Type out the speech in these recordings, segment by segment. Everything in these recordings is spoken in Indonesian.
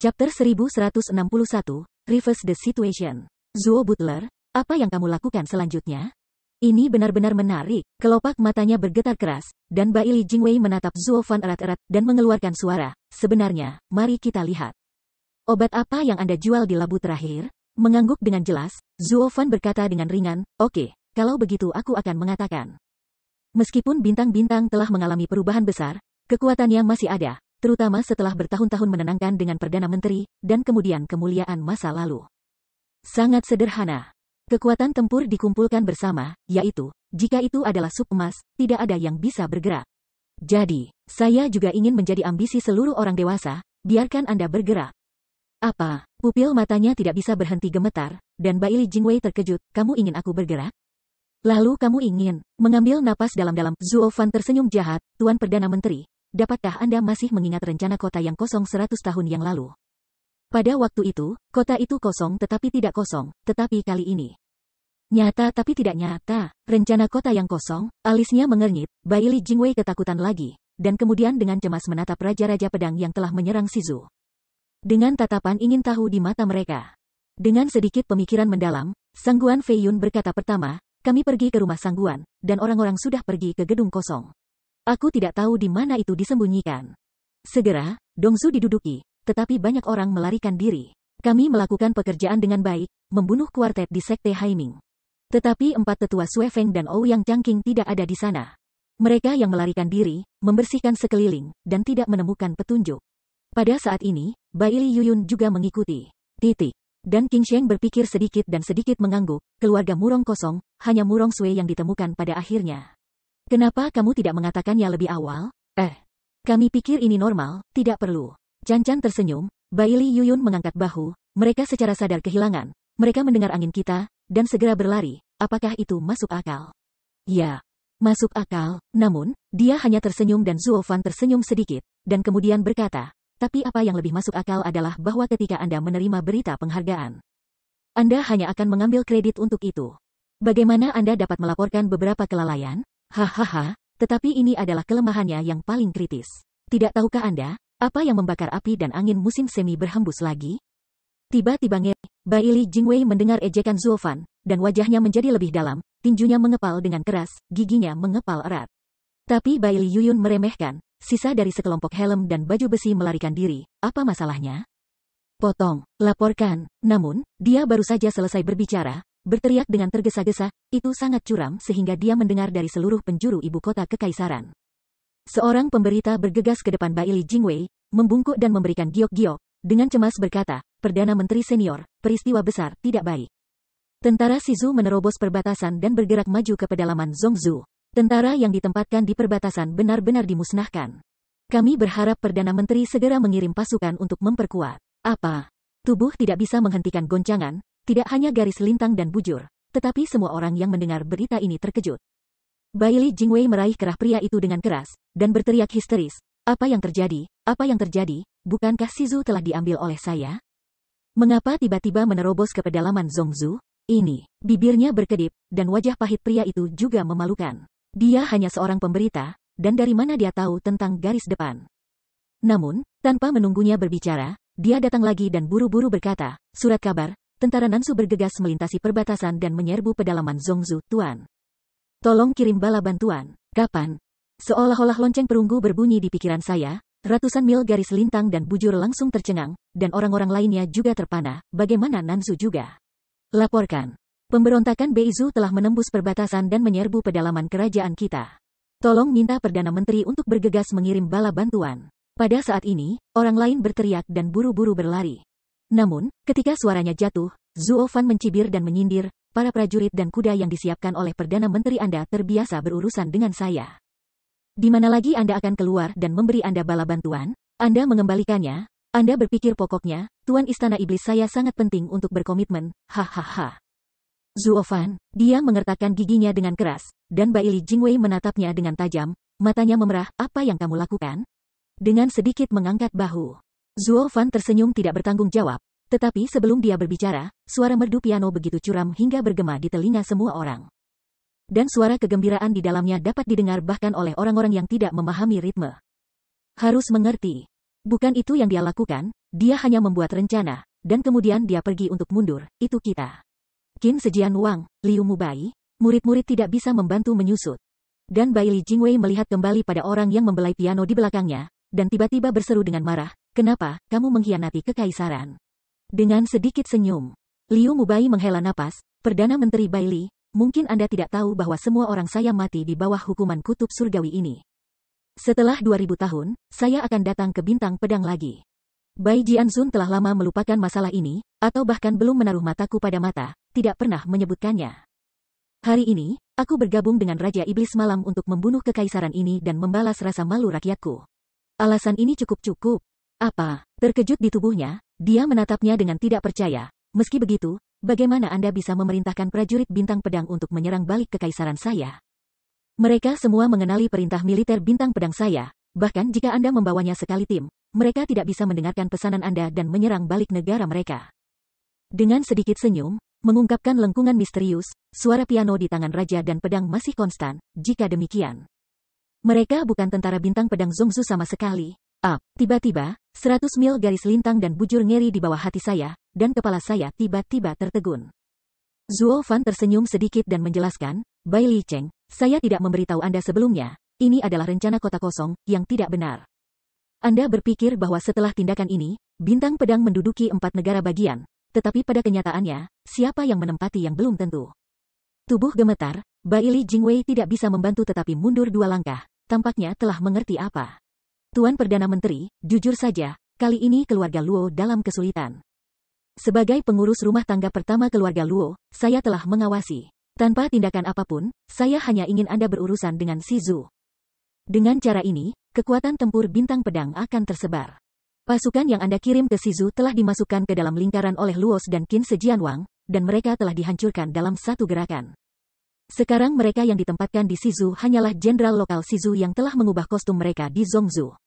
Chapter 1161, Reverse the Situation. Zuo Butler, apa yang kamu lakukan selanjutnya? Ini benar-benar menarik. Kelopak matanya bergetar keras, dan Bai Li Jingwei menatap Zuo Fan erat-erat dan mengeluarkan suara. Sebenarnya, mari kita lihat. Obat apa yang Anda jual di labu terakhir? Mengangguk dengan jelas, Zuo Fan berkata dengan ringan, Oke, okay, kalau begitu aku akan mengatakan. Meskipun bintang-bintang telah mengalami perubahan besar, kekuatannya masih ada, terutama setelah bertahun-tahun menenangkan dengan Perdana Menteri, dan kemudian kemuliaan masa lalu. Sangat sederhana. Kekuatan tempur dikumpulkan bersama, yaitu, jika itu adalah sup emas, tidak ada yang bisa bergerak. Jadi, saya juga ingin menjadi ambisi seluruh orang dewasa, biarkan Anda bergerak. Apa? Pupil matanya tidak bisa berhenti gemetar, dan Baili Jingwei terkejut, kamu ingin aku bergerak? Lalu kamu ingin mengambil napas dalam-dalam. Zuo Fan tersenyum jahat, Tuan Perdana Menteri. Dapatkah Anda masih mengingat rencana kota yang kosong 100 tahun yang lalu? Pada waktu itu, kota itu kosong tetapi tidak kosong, tetapi kali ini. Nyata tapi tidak nyata, rencana kota yang kosong, alisnya mengernyit, Li Jingwei ketakutan lagi, dan kemudian dengan cemas menatap Raja-Raja Pedang yang telah menyerang Sizu. Dengan tatapan ingin tahu di mata mereka. Dengan sedikit pemikiran mendalam, Sangguan Feiyun berkata pertama, kami pergi ke rumah Sangguan, dan orang-orang sudah pergi ke gedung kosong. Aku tidak tahu di mana itu disembunyikan. Segera, Dongsu diduduki, tetapi banyak orang melarikan diri. Kami melakukan pekerjaan dengan baik, membunuh kuartet di sekte Haiming. Tetapi empat tetua Feng dan Yang Changqing tidak ada di sana. Mereka yang melarikan diri, membersihkan sekeliling, dan tidak menemukan petunjuk. Pada saat ini, Bai Li Yuyun juga mengikuti. Titik. Dan King Sheng berpikir sedikit dan sedikit mengangguk, keluarga Murong kosong, hanya Murong Sue yang ditemukan pada akhirnya. Kenapa kamu tidak mengatakannya lebih awal? Eh, kami pikir ini normal, tidak perlu. Cancan tersenyum, Li Yuyun mengangkat bahu, mereka secara sadar kehilangan. Mereka mendengar angin kita, dan segera berlari. Apakah itu masuk akal? Ya, masuk akal, namun, dia hanya tersenyum dan Fan tersenyum sedikit, dan kemudian berkata, tapi apa yang lebih masuk akal adalah bahwa ketika Anda menerima berita penghargaan, Anda hanya akan mengambil kredit untuk itu. Bagaimana Anda dapat melaporkan beberapa kelalaian? Hahaha, tetapi ini adalah kelemahannya yang paling kritis. Tidak tahukah Anda, apa yang membakar api dan angin musim semi berhembus lagi? Tiba-tiba nge, Bailey Jingwei mendengar ejekan Zuofan, dan wajahnya menjadi lebih dalam, tinjunya mengepal dengan keras, giginya mengepal erat. Tapi Bailey Yuyun meremehkan, sisa dari sekelompok helm dan baju besi melarikan diri, apa masalahnya? Potong, laporkan, namun, dia baru saja selesai berbicara, berteriak dengan tergesa-gesa, itu sangat curam sehingga dia mendengar dari seluruh penjuru ibu kota kekaisaran. Seorang pemberita bergegas ke depan Baili Jingwei, membungkuk dan memberikan giok-giok, dengan cemas berkata, Perdana Menteri Senior, peristiwa besar tidak baik. Tentara Sizu menerobos perbatasan dan bergerak maju ke pedalaman Zongzu. Tentara yang ditempatkan di perbatasan benar-benar dimusnahkan. Kami berharap Perdana Menteri segera mengirim pasukan untuk memperkuat. Apa? Tubuh tidak bisa menghentikan goncangan, tidak hanya garis lintang dan bujur, tetapi semua orang yang mendengar berita ini terkejut. Bailey Jingwei meraih kerah pria itu dengan keras, dan berteriak histeris, apa yang terjadi, apa yang terjadi, bukankah Sizu telah diambil oleh saya? Mengapa tiba-tiba menerobos ke pedalaman Zongzu? Ini, bibirnya berkedip, dan wajah pahit pria itu juga memalukan. Dia hanya seorang pemberita, dan dari mana dia tahu tentang garis depan. Namun, tanpa menunggunya berbicara, dia datang lagi dan buru-buru berkata, surat kabar, tentara Nansu bergegas melintasi perbatasan dan menyerbu pedalaman Zongzu, Tuan. Tolong kirim bala bantuan. Kapan? Seolah-olah lonceng perunggu berbunyi di pikiran saya, ratusan mil garis lintang dan bujur langsung tercengang, dan orang-orang lainnya juga terpana, bagaimana Nansu juga. Laporkan. Pemberontakan Beizu telah menembus perbatasan dan menyerbu pedalaman kerajaan kita. Tolong minta Perdana Menteri untuk bergegas mengirim bala bantuan. Pada saat ini, orang lain berteriak dan buru-buru berlari. Namun, ketika suaranya jatuh, Zuofan mencibir dan menyindir, para prajurit dan kuda yang disiapkan oleh Perdana Menteri Anda terbiasa berurusan dengan saya. Di mana lagi Anda akan keluar dan memberi Anda bala bantuan? Anda mengembalikannya? Anda berpikir pokoknya, Tuan Istana Iblis saya sangat penting untuk berkomitmen, hahaha. Zuofan, dia mengertakkan giginya dengan keras, dan Baili Jingwei menatapnya dengan tajam, matanya memerah, apa yang kamu lakukan? Dengan sedikit mengangkat bahu. Zuo Fan tersenyum tidak bertanggung jawab. Tetapi sebelum dia berbicara, suara merdu piano begitu curam hingga bergema di telinga semua orang. Dan suara kegembiraan di dalamnya dapat didengar bahkan oleh orang-orang yang tidak memahami ritme. Harus mengerti. Bukan itu yang dia lakukan, dia hanya membuat rencana, dan kemudian dia pergi untuk mundur, itu kita. Qin Sejian Wang, Liu Mubai, murid-murid tidak bisa membantu menyusut. Dan Bai Li Jingwei melihat kembali pada orang yang membelai piano di belakangnya, dan tiba-tiba berseru dengan marah, Kenapa, kamu mengkhianati kekaisaran? Dengan sedikit senyum, Liu Mubai menghela napas, Perdana Menteri Bai Li, mungkin Anda tidak tahu bahwa semua orang saya mati di bawah hukuman kutub surgawi ini. Setelah 2000 tahun, saya akan datang ke bintang pedang lagi. Bai Jianzun telah lama melupakan masalah ini, atau bahkan belum menaruh mataku pada mata, tidak pernah menyebutkannya. Hari ini, aku bergabung dengan Raja Iblis Malam untuk membunuh kekaisaran ini dan membalas rasa malu rakyatku. Alasan ini cukup-cukup. Apa? Terkejut di tubuhnya, dia menatapnya dengan tidak percaya. Meski begitu, bagaimana Anda bisa memerintahkan prajurit bintang pedang untuk menyerang balik kekaisaran saya? Mereka semua mengenali perintah militer bintang pedang saya, bahkan jika Anda membawanya sekali tim, mereka tidak bisa mendengarkan pesanan Anda dan menyerang balik negara mereka. Dengan sedikit senyum, mengungkapkan lengkungan misterius, suara piano di tangan raja dan pedang masih konstan, jika demikian. Mereka bukan tentara bintang pedang Zongzu sama sekali, Up, ah, tiba-tiba, seratus mil garis lintang dan bujur ngeri di bawah hati saya, dan kepala saya tiba-tiba tertegun. Zuo Fan tersenyum sedikit dan menjelaskan, Bai Li Cheng, saya tidak memberitahu Anda sebelumnya, ini adalah rencana kota kosong, yang tidak benar. Anda berpikir bahwa setelah tindakan ini, bintang pedang menduduki empat negara bagian, tetapi pada kenyataannya, siapa yang menempati yang belum tentu. Tubuh gemetar, Bai Li Jingwei tidak bisa membantu tetapi mundur dua langkah, tampaknya telah mengerti apa. Tuan Perdana Menteri, jujur saja, kali ini keluarga Luo dalam kesulitan. Sebagai pengurus rumah tangga pertama keluarga Luo, saya telah mengawasi. Tanpa tindakan apapun, saya hanya ingin Anda berurusan dengan Si Dengan cara ini, kekuatan tempur bintang pedang akan tersebar. Pasukan yang Anda kirim ke Sizu telah dimasukkan ke dalam lingkaran oleh Luos dan Qin Sejianwang, dan mereka telah dihancurkan dalam satu gerakan. Sekarang mereka yang ditempatkan di Sizu hanyalah jenderal lokal Sizu yang telah mengubah kostum mereka di Zongzu.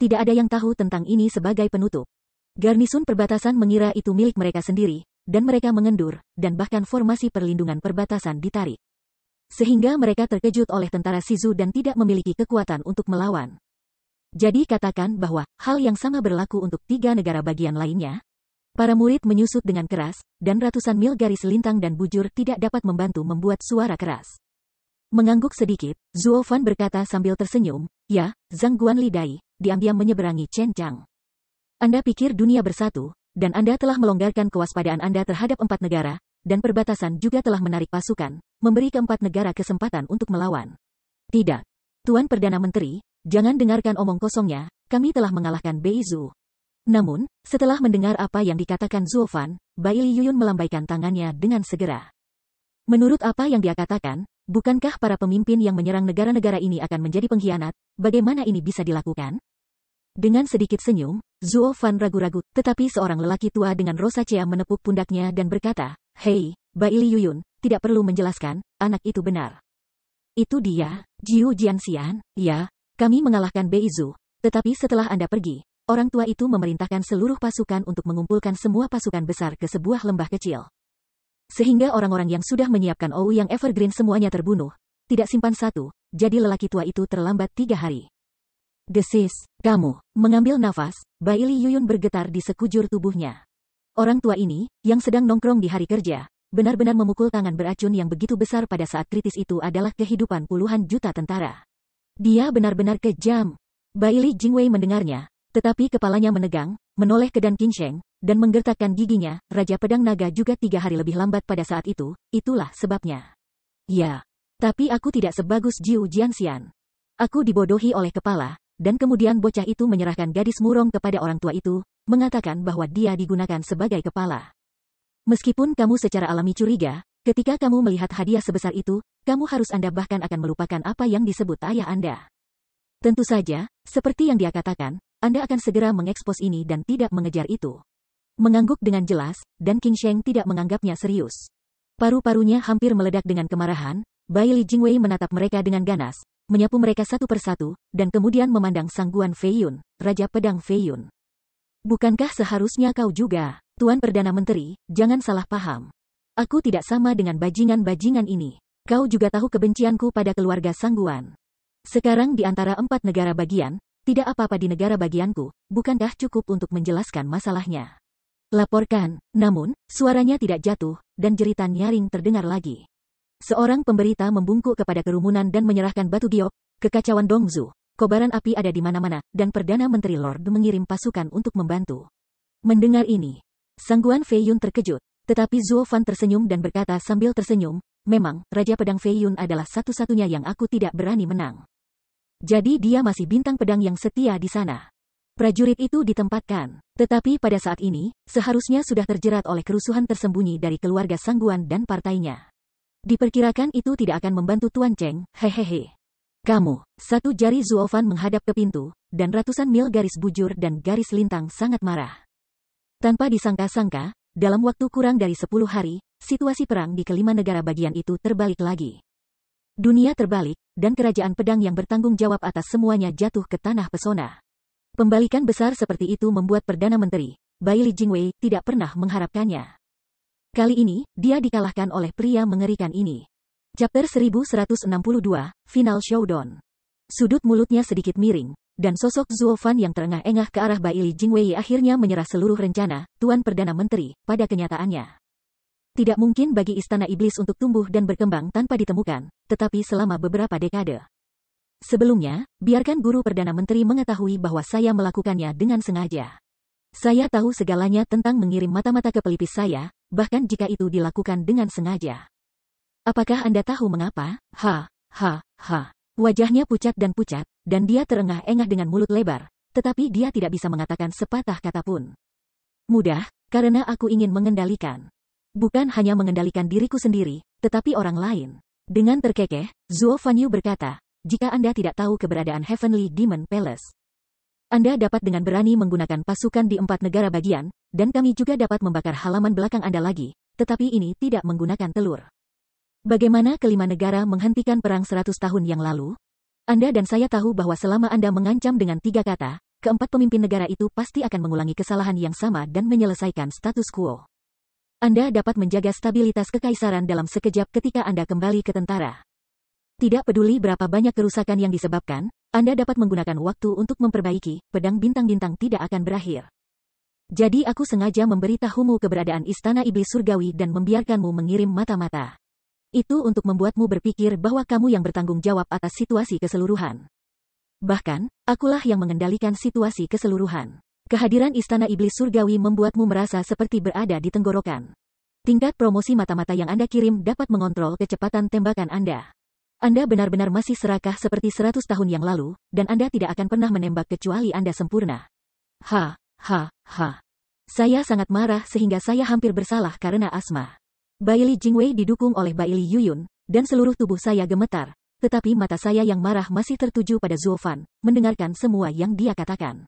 Tidak ada yang tahu tentang ini sebagai penutup. Garnisun perbatasan mengira itu milik mereka sendiri, dan mereka mengendur, dan bahkan formasi perlindungan perbatasan ditarik. Sehingga mereka terkejut oleh tentara Sizu dan tidak memiliki kekuatan untuk melawan. Jadi katakan bahwa hal yang sama berlaku untuk tiga negara bagian lainnya, Para murid menyusut dengan keras, dan ratusan mil garis lintang dan bujur tidak dapat membantu membuat suara keras. Mengangguk sedikit, Zuo Fan berkata sambil tersenyum, Ya, Zhang Li Dai, diam-diam menyeberangi Chen Chang. Anda pikir dunia bersatu, dan Anda telah melonggarkan kewaspadaan Anda terhadap empat negara, dan perbatasan juga telah menarik pasukan, memberi keempat negara kesempatan untuk melawan. Tidak. Tuan Perdana Menteri, jangan dengarkan omong kosongnya, kami telah mengalahkan Bei Beizu. Namun, setelah mendengar apa yang dikatakan Zuofan, Bai Yuyun melambaikan tangannya dengan segera. Menurut apa yang dia katakan, bukankah para pemimpin yang menyerang negara-negara ini akan menjadi pengkhianat? Bagaimana ini bisa dilakukan? Dengan sedikit senyum, Zuo Fan ragu-ragu, tetapi seorang lelaki tua dengan rosacea menepuk pundaknya dan berkata, Hei, Bai Yuyun, tidak perlu menjelaskan, anak itu benar. Itu dia, Jiu Jianxian, ya, kami mengalahkan Bei Zhu. tetapi setelah Anda pergi, Orang tua itu memerintahkan seluruh pasukan untuk mengumpulkan semua pasukan besar ke sebuah lembah kecil. Sehingga orang-orang yang sudah menyiapkan Owu yang Evergreen semuanya terbunuh. Tidak simpan satu, jadi lelaki tua itu terlambat tiga hari. Desis, kamu, mengambil nafas, Baili Yuyun bergetar di sekujur tubuhnya. Orang tua ini, yang sedang nongkrong di hari kerja, benar-benar memukul tangan beracun yang begitu besar pada saat kritis itu adalah kehidupan puluhan juta tentara. Dia benar-benar kejam. Baili Jingwei mendengarnya, tetapi kepalanya menegang, menoleh ke Dan Sheng, dan menggertakkan giginya, Raja Pedang Naga juga tiga hari lebih lambat pada saat itu, itulah sebabnya. Ya. Tapi aku tidak sebagus Jiu Jianxian. Aku dibodohi oleh kepala, dan kemudian bocah itu menyerahkan gadis murung kepada orang tua itu, mengatakan bahwa dia digunakan sebagai kepala. Meskipun kamu secara alami curiga, ketika kamu melihat hadiah sebesar itu, kamu harus Anda bahkan akan melupakan apa yang disebut ayah Anda. Tentu saja, seperti yang dia katakan, anda akan segera mengekspos ini dan tidak mengejar itu. Mengangguk dengan jelas, dan King Sheng tidak menganggapnya serius. Paru-parunya hampir meledak dengan kemarahan, Bai Li Jingwei menatap mereka dengan ganas, menyapu mereka satu persatu, dan kemudian memandang sangguan Yun, Raja Pedang Fei Yun. Bukankah seharusnya kau juga, Tuan Perdana Menteri, jangan salah paham. Aku tidak sama dengan bajingan-bajingan ini. Kau juga tahu kebencianku pada keluarga sangguan. Sekarang di antara empat negara bagian, tidak apa-apa di negara bagianku, bukankah cukup untuk menjelaskan masalahnya? Laporkan, namun, suaranya tidak jatuh, dan jeritan nyaring terdengar lagi. Seorang pemberita membungkuk kepada kerumunan dan menyerahkan batu giok, kekacauan Dongzu, kobaran api ada di mana-mana, dan Perdana Menteri Lord mengirim pasukan untuk membantu. Mendengar ini, Sangguan Fei Yun terkejut, tetapi Zuo Fan tersenyum dan berkata sambil tersenyum, memang, Raja Pedang Fei Yun adalah satu-satunya yang aku tidak berani menang. Jadi dia masih bintang pedang yang setia di sana. Prajurit itu ditempatkan. Tetapi pada saat ini, seharusnya sudah terjerat oleh kerusuhan tersembunyi dari keluarga Sangguan dan partainya. Diperkirakan itu tidak akan membantu Tuan Cheng, hehehe. Kamu, satu jari Zuofan menghadap ke pintu, dan ratusan mil garis bujur dan garis lintang sangat marah. Tanpa disangka-sangka, dalam waktu kurang dari sepuluh hari, situasi perang di kelima negara bagian itu terbalik lagi. Dunia terbalik, dan kerajaan pedang yang bertanggung jawab atas semuanya jatuh ke tanah pesona. Pembalikan besar seperti itu membuat Perdana Menteri, Bai Li Jingwei, tidak pernah mengharapkannya. Kali ini, dia dikalahkan oleh pria mengerikan ini. Chapter 1162, Final Showdown. Sudut mulutnya sedikit miring, dan sosok Fan yang terengah-engah ke arah Bai Li Jingwei akhirnya menyerah seluruh rencana, Tuan Perdana Menteri, pada kenyataannya. Tidak mungkin bagi istana iblis untuk tumbuh dan berkembang tanpa ditemukan, tetapi selama beberapa dekade. Sebelumnya, biarkan guru Perdana Menteri mengetahui bahwa saya melakukannya dengan sengaja. Saya tahu segalanya tentang mengirim mata-mata ke pelipis saya, bahkan jika itu dilakukan dengan sengaja. Apakah Anda tahu mengapa? Ha, ha, ha. Wajahnya pucat dan pucat, dan dia terengah-engah dengan mulut lebar, tetapi dia tidak bisa mengatakan sepatah kata pun. Mudah, karena aku ingin mengendalikan. Bukan hanya mengendalikan diriku sendiri, tetapi orang lain. Dengan terkekeh, Zuo Fanyu berkata, jika Anda tidak tahu keberadaan Heavenly Demon Palace, Anda dapat dengan berani menggunakan pasukan di empat negara bagian, dan kami juga dapat membakar halaman belakang Anda lagi, tetapi ini tidak menggunakan telur. Bagaimana kelima negara menghentikan perang seratus tahun yang lalu? Anda dan saya tahu bahwa selama Anda mengancam dengan tiga kata, keempat pemimpin negara itu pasti akan mengulangi kesalahan yang sama dan menyelesaikan status quo. Anda dapat menjaga stabilitas kekaisaran dalam sekejap ketika Anda kembali ke tentara. Tidak peduli berapa banyak kerusakan yang disebabkan, Anda dapat menggunakan waktu untuk memperbaiki, pedang bintang-bintang tidak akan berakhir. Jadi aku sengaja memberitahumu keberadaan istana iblis surgawi dan membiarkanmu mengirim mata-mata. Itu untuk membuatmu berpikir bahwa kamu yang bertanggung jawab atas situasi keseluruhan. Bahkan, akulah yang mengendalikan situasi keseluruhan. Kehadiran Istana Iblis Surgawi membuatmu merasa seperti berada di tenggorokan. Tingkat promosi mata-mata yang Anda kirim dapat mengontrol kecepatan tembakan Anda. Anda benar-benar masih serakah seperti 100 tahun yang lalu, dan Anda tidak akan pernah menembak kecuali Anda sempurna. Ha, ha, ha. Saya sangat marah sehingga saya hampir bersalah karena asma. Bailey Jingwei didukung oleh Bailey Yuyun, dan seluruh tubuh saya gemetar, tetapi mata saya yang marah masih tertuju pada Zoufan, mendengarkan semua yang dia katakan.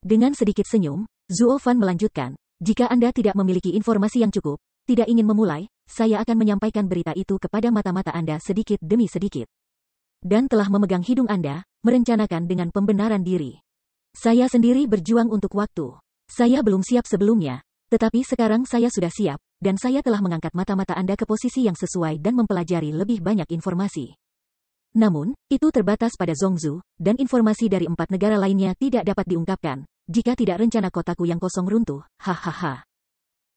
Dengan sedikit senyum, Zuofan melanjutkan, jika Anda tidak memiliki informasi yang cukup, tidak ingin memulai, saya akan menyampaikan berita itu kepada mata-mata Anda sedikit demi sedikit. Dan telah memegang hidung Anda, merencanakan dengan pembenaran diri. Saya sendiri berjuang untuk waktu. Saya belum siap sebelumnya, tetapi sekarang saya sudah siap, dan saya telah mengangkat mata-mata Anda ke posisi yang sesuai dan mempelajari lebih banyak informasi. Namun, itu terbatas pada Zhongzhu, dan informasi dari empat negara lainnya tidak dapat diungkapkan, jika tidak rencana kotaku yang kosong runtuh, hahaha.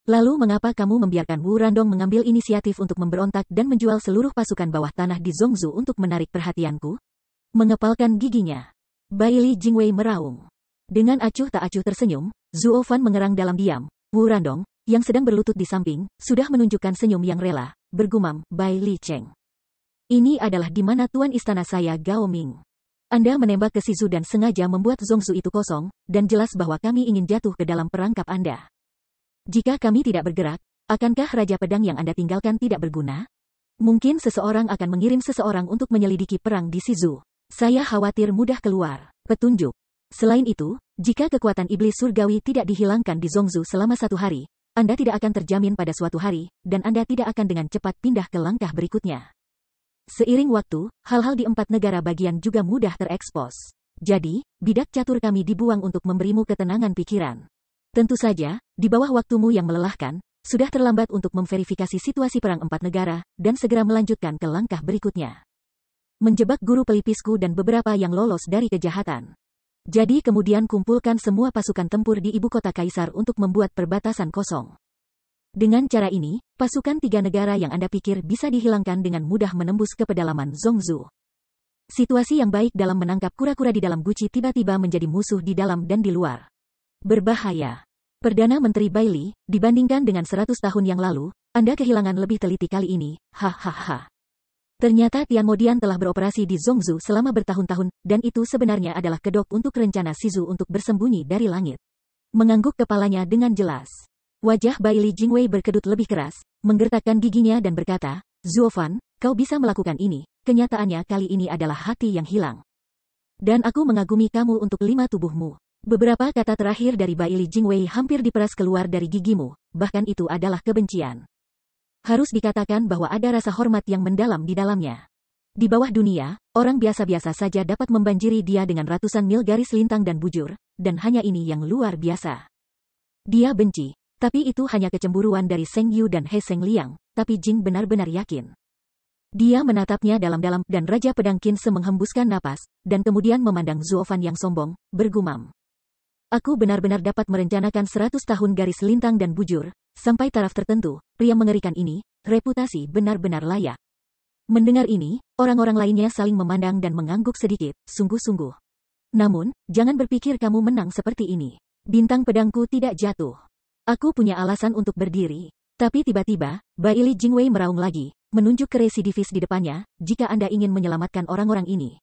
Lalu mengapa kamu membiarkan Wu Randong mengambil inisiatif untuk memberontak dan menjual seluruh pasukan bawah tanah di Zhongzhu untuk menarik perhatianku? Mengepalkan giginya. Bai Li Jingwei meraung. Dengan acuh tak acuh tersenyum, Zhuo Fan mengerang dalam diam. Wu Randong, yang sedang berlutut di samping, sudah menunjukkan senyum yang rela, bergumam, Bai Li Cheng. Ini adalah di mana tuan istana saya Gao Ming. Anda menembak ke Sizu dan sengaja membuat Zongzu itu kosong, dan jelas bahwa kami ingin jatuh ke dalam perangkap Anda. Jika kami tidak bergerak, akankah Raja Pedang yang Anda tinggalkan tidak berguna? Mungkin seseorang akan mengirim seseorang untuk menyelidiki perang di Sizu. Saya khawatir mudah keluar. Petunjuk. Selain itu, jika kekuatan iblis surgawi tidak dihilangkan di Zongzu selama satu hari, Anda tidak akan terjamin pada suatu hari, dan Anda tidak akan dengan cepat pindah ke langkah berikutnya. Seiring waktu, hal-hal di empat negara bagian juga mudah terekspos. Jadi, bidak catur kami dibuang untuk memberimu ketenangan pikiran. Tentu saja, di bawah waktumu yang melelahkan, sudah terlambat untuk memverifikasi situasi perang empat negara, dan segera melanjutkan ke langkah berikutnya. Menjebak guru pelipisku dan beberapa yang lolos dari kejahatan. Jadi kemudian kumpulkan semua pasukan tempur di ibu kota Kaisar untuk membuat perbatasan kosong. Dengan cara ini, pasukan tiga negara yang Anda pikir bisa dihilangkan dengan mudah menembus ke pedalaman Zongzu. Situasi yang baik dalam menangkap kura-kura di dalam guci tiba-tiba menjadi musuh di dalam dan di luar. Berbahaya. Perdana Menteri Bailey, dibandingkan dengan 100 tahun yang lalu, Anda kehilangan lebih teliti kali ini, hahaha. Ternyata Tian Modian telah beroperasi di Zongzu selama bertahun-tahun, dan itu sebenarnya adalah kedok untuk rencana Sizu untuk bersembunyi dari langit. Mengangguk kepalanya dengan jelas. Wajah Bailey Jingwei berkedut lebih keras, menggertakkan giginya dan berkata, Zuofan, kau bisa melakukan ini, kenyataannya kali ini adalah hati yang hilang. Dan aku mengagumi kamu untuk lima tubuhmu. Beberapa kata terakhir dari Bailey Jingwei hampir diperas keluar dari gigimu, bahkan itu adalah kebencian. Harus dikatakan bahwa ada rasa hormat yang mendalam di dalamnya. Di bawah dunia, orang biasa-biasa saja dapat membanjiri dia dengan ratusan mil garis lintang dan bujur, dan hanya ini yang luar biasa. Dia benci, tapi itu hanya kecemburuan dari Seng Yu dan He Seng Liang, tapi Jing benar-benar yakin. Dia menatapnya dalam-dalam dan Raja Pedang Se menghembuskan napas, dan kemudian memandang Zuofan yang sombong, bergumam. Aku benar-benar dapat merencanakan seratus tahun garis lintang dan bujur, sampai taraf tertentu, pria mengerikan ini, reputasi benar-benar layak. Mendengar ini, orang-orang lainnya saling memandang dan mengangguk sedikit, sungguh-sungguh. Namun, jangan berpikir kamu menang seperti ini. Bintang pedangku tidak jatuh. Aku punya alasan untuk berdiri. Tapi tiba-tiba, Bai Li Jingwei meraung lagi, menunjuk ke residivis di depannya, jika Anda ingin menyelamatkan orang-orang ini.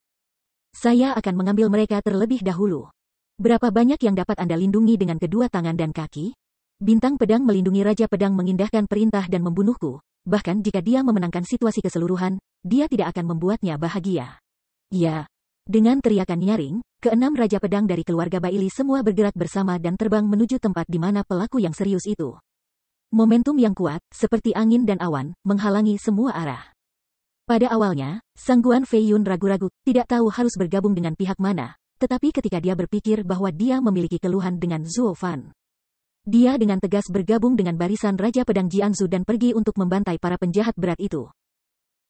Saya akan mengambil mereka terlebih dahulu. Berapa banyak yang dapat Anda lindungi dengan kedua tangan dan kaki? Bintang pedang melindungi Raja Pedang mengindahkan perintah dan membunuhku, bahkan jika dia memenangkan situasi keseluruhan, dia tidak akan membuatnya bahagia. Ya. Dengan teriakan nyaring, Keenam Raja Pedang dari keluarga Baili semua bergerak bersama dan terbang menuju tempat di mana pelaku yang serius itu. Momentum yang kuat, seperti angin dan awan, menghalangi semua arah. Pada awalnya, Sangguan Feiyun ragu-ragu, tidak tahu harus bergabung dengan pihak mana, tetapi ketika dia berpikir bahwa dia memiliki keluhan dengan Zuo Fan. Dia dengan tegas bergabung dengan barisan Raja Pedang Jianzu dan pergi untuk membantai para penjahat berat itu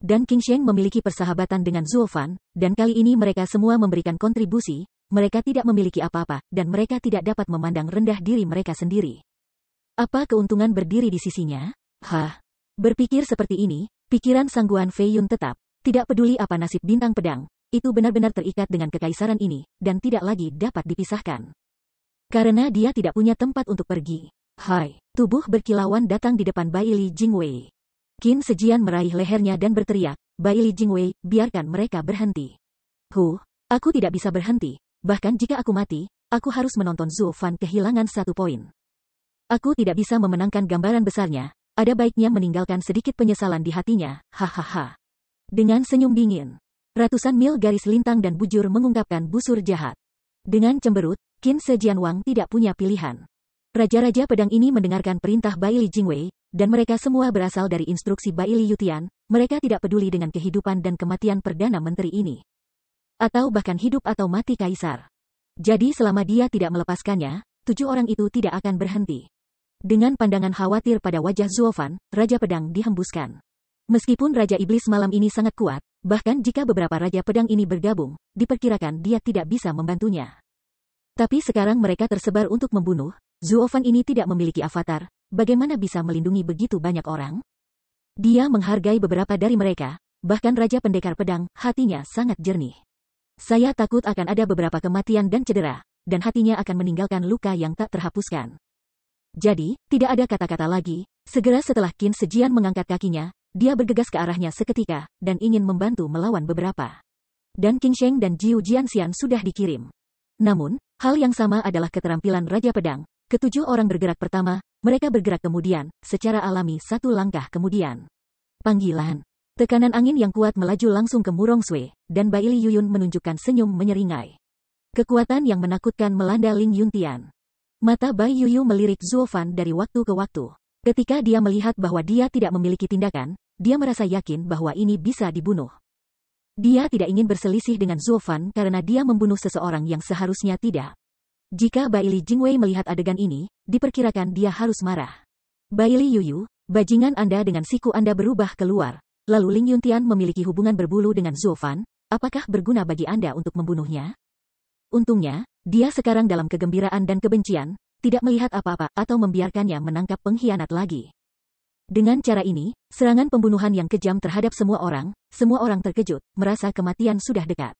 dan King Sheng memiliki persahabatan dengan Zuo Fan, dan kali ini mereka semua memberikan kontribusi, mereka tidak memiliki apa-apa, dan mereka tidak dapat memandang rendah diri mereka sendiri. Apa keuntungan berdiri di sisinya? Hah? Berpikir seperti ini, pikiran sangguan Fei Yun tetap, tidak peduli apa nasib bintang pedang, itu benar-benar terikat dengan kekaisaran ini, dan tidak lagi dapat dipisahkan. Karena dia tidak punya tempat untuk pergi. Hai, tubuh berkilauan datang di depan Bai Li Jingwei. Qin Sejian meraih lehernya dan berteriak, Bai Li Jingwei, biarkan mereka berhenti. Hu, aku tidak bisa berhenti, bahkan jika aku mati, aku harus menonton Zhu Fan kehilangan satu poin. Aku tidak bisa memenangkan gambaran besarnya, ada baiknya meninggalkan sedikit penyesalan di hatinya, hahaha. Dengan senyum dingin, ratusan mil garis lintang dan bujur mengungkapkan busur jahat. Dengan cemberut, Qin Sejian Wang tidak punya pilihan. Raja-raja pedang ini mendengarkan perintah Bai Li Jingwei, dan mereka semua berasal dari instruksi Bai Li Yutian, mereka tidak peduli dengan kehidupan dan kematian Perdana Menteri ini. Atau bahkan hidup atau mati Kaisar. Jadi selama dia tidak melepaskannya, tujuh orang itu tidak akan berhenti. Dengan pandangan khawatir pada wajah Zuofan, Raja Pedang dihembuskan. Meskipun Raja Iblis malam ini sangat kuat, bahkan jika beberapa Raja Pedang ini bergabung, diperkirakan dia tidak bisa membantunya. Tapi sekarang mereka tersebar untuk membunuh, Zuofan ini tidak memiliki avatar, bagaimana bisa melindungi begitu banyak orang? Dia menghargai beberapa dari mereka, bahkan Raja Pendekar Pedang, hatinya sangat jernih. Saya takut akan ada beberapa kematian dan cedera, dan hatinya akan meninggalkan luka yang tak terhapuskan. Jadi, tidak ada kata-kata lagi, segera setelah Qin Sejian mengangkat kakinya, dia bergegas ke arahnya seketika, dan ingin membantu melawan beberapa. Dan King Sheng dan Jiu Jianxian sudah dikirim. Namun, hal yang sama adalah keterampilan Raja Pedang, Ketujuh orang bergerak pertama, mereka bergerak kemudian, secara alami satu langkah kemudian. Panggilan. Tekanan angin yang kuat melaju langsung ke Murong Sui, dan Baili Yuyun menunjukkan senyum menyeringai. Kekuatan yang menakutkan melanda Ling Yuntian. Mata Bai Yuyu melirik Zuo Fan dari waktu ke waktu. Ketika dia melihat bahwa dia tidak memiliki tindakan, dia merasa yakin bahwa ini bisa dibunuh. Dia tidak ingin berselisih dengan Zuo Fan karena dia membunuh seseorang yang seharusnya tidak. Jika Bailey Jingwei melihat adegan ini, diperkirakan dia harus marah. Bailey Yuyu, bajingan Anda dengan siku Anda berubah keluar. Lalu Ling Yuntian memiliki hubungan berbulu dengan Zhou Fan, apakah berguna bagi Anda untuk membunuhnya? Untungnya, dia sekarang dalam kegembiraan dan kebencian, tidak melihat apa-apa atau membiarkannya menangkap pengkhianat lagi. Dengan cara ini, serangan pembunuhan yang kejam terhadap semua orang, semua orang terkejut, merasa kematian sudah dekat.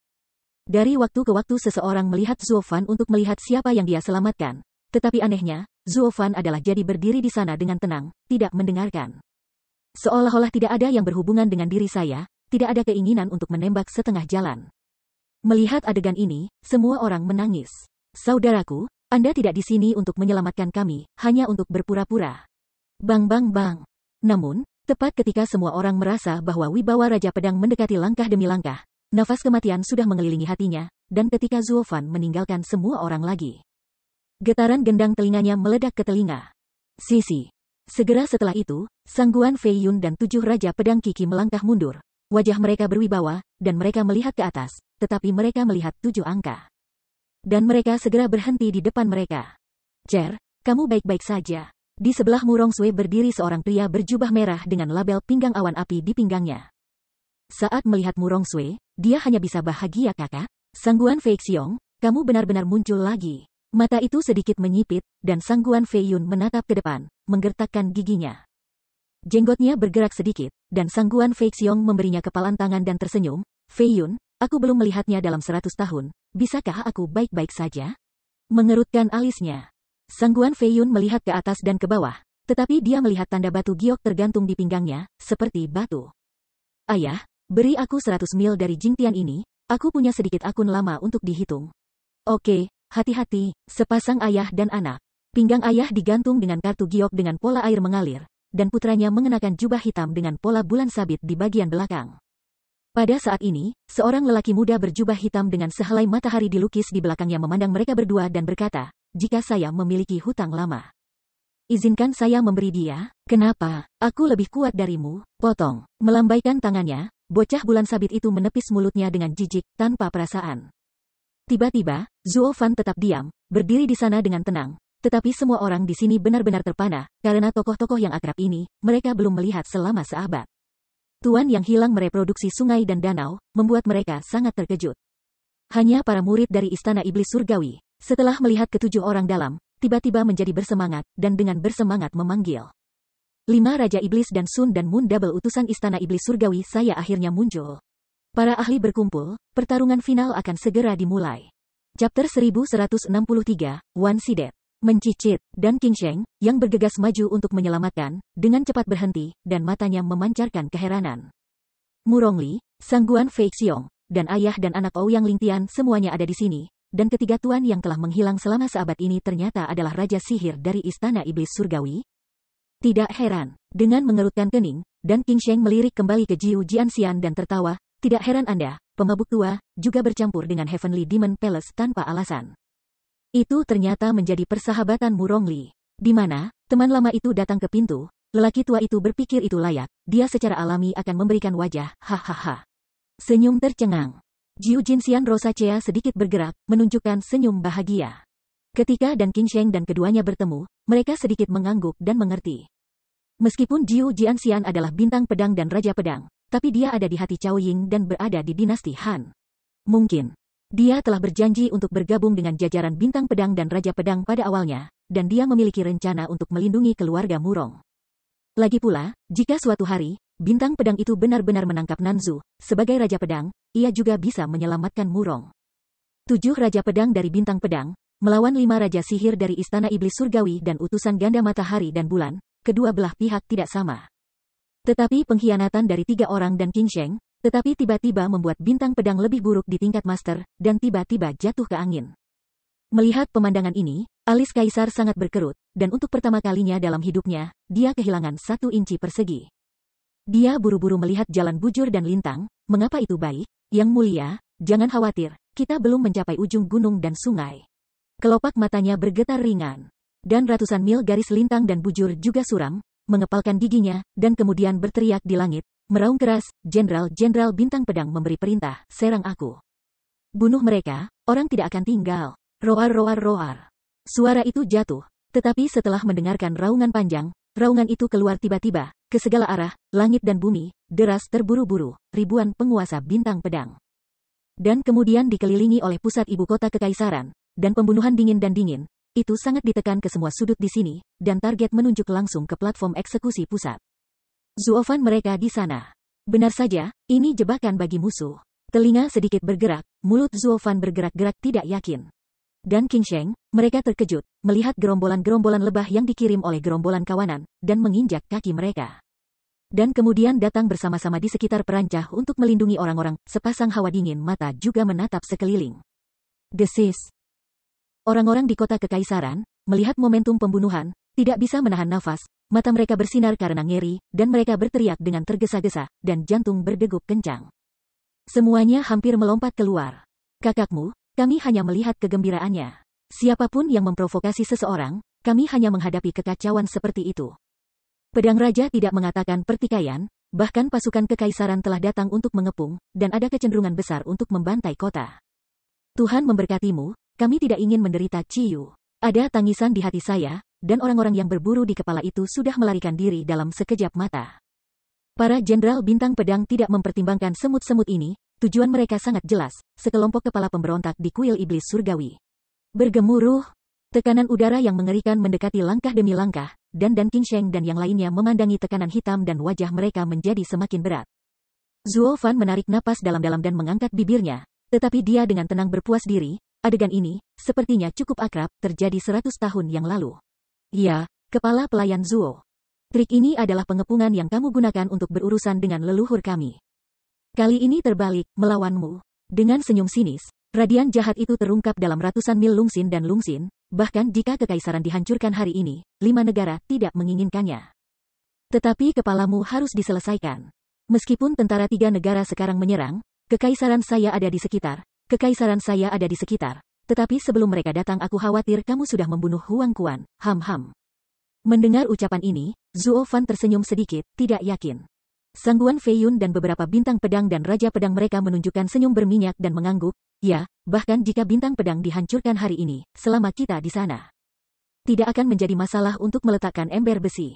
Dari waktu ke waktu seseorang melihat Zuofan untuk melihat siapa yang dia selamatkan. Tetapi anehnya, Zuofan adalah jadi berdiri di sana dengan tenang, tidak mendengarkan. Seolah-olah tidak ada yang berhubungan dengan diri saya, tidak ada keinginan untuk menembak setengah jalan. Melihat adegan ini, semua orang menangis. Saudaraku, Anda tidak di sini untuk menyelamatkan kami, hanya untuk berpura-pura. Bang bang bang. Namun, tepat ketika semua orang merasa bahwa wibawa Raja Pedang mendekati langkah demi langkah, Nafas kematian sudah mengelilingi hatinya, dan ketika Zuofan meninggalkan semua orang lagi. Getaran gendang telinganya meledak ke telinga. Sisi. Segera setelah itu, Sangguan Fei Yun dan tujuh Raja Pedang Kiki melangkah mundur. Wajah mereka berwibawa, dan mereka melihat ke atas, tetapi mereka melihat tujuh angka. Dan mereka segera berhenti di depan mereka. Cer, kamu baik-baik saja. Di sebelah Murong Sui berdiri seorang pria berjubah merah dengan label pinggang awan api di pinggangnya. Saat melihat Murong Sui, dia hanya bisa bahagia kakak. Sangguan Fei Xiong, kamu benar-benar muncul lagi. Mata itu sedikit menyipit, dan Sangguan Fei Yun menatap ke depan, menggertakkan giginya. Jenggotnya bergerak sedikit, dan Sangguan Fei Xiong memberinya kepalan tangan dan tersenyum. Fei Yun, aku belum melihatnya dalam seratus tahun, bisakah aku baik-baik saja? Mengerutkan alisnya. Sangguan Fei Yun melihat ke atas dan ke bawah, tetapi dia melihat tanda batu giok tergantung di pinggangnya, seperti batu. Ayah, Beri aku 100 mil dari Jingtian ini, aku punya sedikit akun lama untuk dihitung. Oke, hati-hati, sepasang ayah dan anak. Pinggang ayah digantung dengan kartu giok dengan pola air mengalir, dan putranya mengenakan jubah hitam dengan pola bulan sabit di bagian belakang. Pada saat ini, seorang lelaki muda berjubah hitam dengan sehelai matahari dilukis di belakangnya memandang mereka berdua dan berkata, jika saya memiliki hutang lama. Izinkan saya memberi dia, kenapa, aku lebih kuat darimu, potong, melambaikan tangannya, Bocah bulan sabit itu menepis mulutnya dengan jijik, tanpa perasaan. Tiba-tiba, Zuo Fan tetap diam, berdiri di sana dengan tenang. Tetapi semua orang di sini benar-benar terpana, karena tokoh-tokoh yang akrab ini, mereka belum melihat selama seabad. Tuan yang hilang mereproduksi sungai dan danau, membuat mereka sangat terkejut. Hanya para murid dari Istana Iblis Surgawi, setelah melihat ketujuh orang dalam, tiba-tiba menjadi bersemangat, dan dengan bersemangat memanggil. Lima Raja Iblis dan Sun dan Moon Double utusan Istana Iblis Surgawi saya akhirnya muncul. Para ahli berkumpul, pertarungan final akan segera dimulai. Chapter 1163, Wan Sidet, mencicit, dan King Sheng, yang bergegas maju untuk menyelamatkan, dengan cepat berhenti, dan matanya memancarkan keheranan. Murong Murongli, Sangguan Fei Xiong, dan ayah dan anak Ouyang Lingtian semuanya ada di sini, dan ketiga tuan yang telah menghilang selama seabad ini ternyata adalah Raja Sihir dari Istana Iblis Surgawi, tidak heran, dengan mengerutkan kening, dan King Sheng melirik kembali ke Jiu Xian dan tertawa, tidak heran Anda, pemabuk tua, juga bercampur dengan Heavenly Demon Palace tanpa alasan. Itu ternyata menjadi persahabatan Murong Li. Di mana, teman lama itu datang ke pintu, lelaki tua itu berpikir itu layak, dia secara alami akan memberikan wajah, hahaha. Senyum tercengang. Jiu Jin Xian Rosacea sedikit bergerak, menunjukkan senyum bahagia. Ketika Dan Sheng dan keduanya bertemu, mereka sedikit mengangguk dan mengerti. Meskipun Jiu Jianxian adalah bintang pedang dan raja pedang, tapi dia ada di hati Cao Ying dan berada di dinasti Han. Mungkin, dia telah berjanji untuk bergabung dengan jajaran bintang pedang dan raja pedang pada awalnya, dan dia memiliki rencana untuk melindungi keluarga Murong. Lagi pula, jika suatu hari, bintang pedang itu benar-benar menangkap Nanzu, sebagai raja pedang, ia juga bisa menyelamatkan Murong. Tujuh raja pedang dari bintang pedang, Melawan lima raja sihir dari istana iblis surgawi dan utusan ganda matahari dan bulan, kedua belah pihak tidak sama. Tetapi pengkhianatan dari tiga orang dan King Sheng, tetapi tiba-tiba membuat bintang pedang lebih buruk di tingkat master, dan tiba-tiba jatuh ke angin. Melihat pemandangan ini, alis kaisar sangat berkerut, dan untuk pertama kalinya dalam hidupnya, dia kehilangan satu inci persegi. Dia buru-buru melihat jalan bujur dan lintang, mengapa itu baik, yang mulia, jangan khawatir, kita belum mencapai ujung gunung dan sungai. Kelopak matanya bergetar ringan. Dan ratusan mil garis lintang dan bujur juga suram, mengepalkan giginya, dan kemudian berteriak di langit. Meraung keras, jenderal-jenderal bintang pedang memberi perintah, serang aku. Bunuh mereka, orang tidak akan tinggal. Roar roar roar. Suara itu jatuh. Tetapi setelah mendengarkan raungan panjang, raungan itu keluar tiba-tiba, ke segala arah, langit dan bumi, deras terburu-buru, ribuan penguasa bintang pedang. Dan kemudian dikelilingi oleh pusat ibu kota kekaisaran, dan pembunuhan dingin dan dingin, itu sangat ditekan ke semua sudut di sini, dan target menunjuk langsung ke platform eksekusi pusat. Zuofan mereka di sana. Benar saja, ini jebakan bagi musuh. Telinga sedikit bergerak, mulut Zuofan bergerak-gerak tidak yakin. Dan King Sheng, mereka terkejut, melihat gerombolan-gerombolan lebah yang dikirim oleh gerombolan kawanan, dan menginjak kaki mereka dan kemudian datang bersama-sama di sekitar perancah untuk melindungi orang-orang, sepasang hawa dingin mata juga menatap sekeliling. Desis, Orang-orang di kota kekaisaran, melihat momentum pembunuhan, tidak bisa menahan nafas, mata mereka bersinar karena ngeri, dan mereka berteriak dengan tergesa-gesa, dan jantung berdegup kencang. Semuanya hampir melompat keluar. Kakakmu, kami hanya melihat kegembiraannya. Siapapun yang memprovokasi seseorang, kami hanya menghadapi kekacauan seperti itu. Pedang Raja tidak mengatakan pertikaian, bahkan pasukan kekaisaran telah datang untuk mengepung, dan ada kecenderungan besar untuk membantai kota. Tuhan memberkatimu, kami tidak ingin menderita Ciyu. Ada tangisan di hati saya, dan orang-orang yang berburu di kepala itu sudah melarikan diri dalam sekejap mata. Para jenderal bintang pedang tidak mempertimbangkan semut-semut ini, tujuan mereka sangat jelas, sekelompok kepala pemberontak di kuil iblis surgawi. Bergemuruh, tekanan udara yang mengerikan mendekati langkah demi langkah, dan Dan Sheng dan yang lainnya memandangi tekanan hitam dan wajah mereka menjadi semakin berat. Zuo Fan menarik napas dalam-dalam dan mengangkat bibirnya, tetapi dia dengan tenang berpuas diri, Adegan ini, sepertinya cukup akrab, terjadi 100 tahun yang lalu. Ya, kepala pelayan Zuo. Trik ini adalah pengepungan yang kamu gunakan untuk berurusan dengan leluhur kami. Kali ini terbalik, melawanmu. Dengan senyum sinis, radian jahat itu terungkap dalam ratusan mil lungsin dan lungsin, bahkan jika kekaisaran dihancurkan hari ini, lima negara tidak menginginkannya. Tetapi kepalamu harus diselesaikan. Meskipun tentara tiga negara sekarang menyerang, kekaisaran saya ada di sekitar, Kekaisaran saya ada di sekitar. Tetapi sebelum mereka datang aku khawatir kamu sudah membunuh Huang Kuan, ham-ham. Mendengar ucapan ini, Zuo Fan tersenyum sedikit, tidak yakin. Sangguan Feiyun dan beberapa bintang pedang dan raja pedang mereka menunjukkan senyum berminyak dan mengangguk, ya, bahkan jika bintang pedang dihancurkan hari ini, selama kita di sana. Tidak akan menjadi masalah untuk meletakkan ember besi.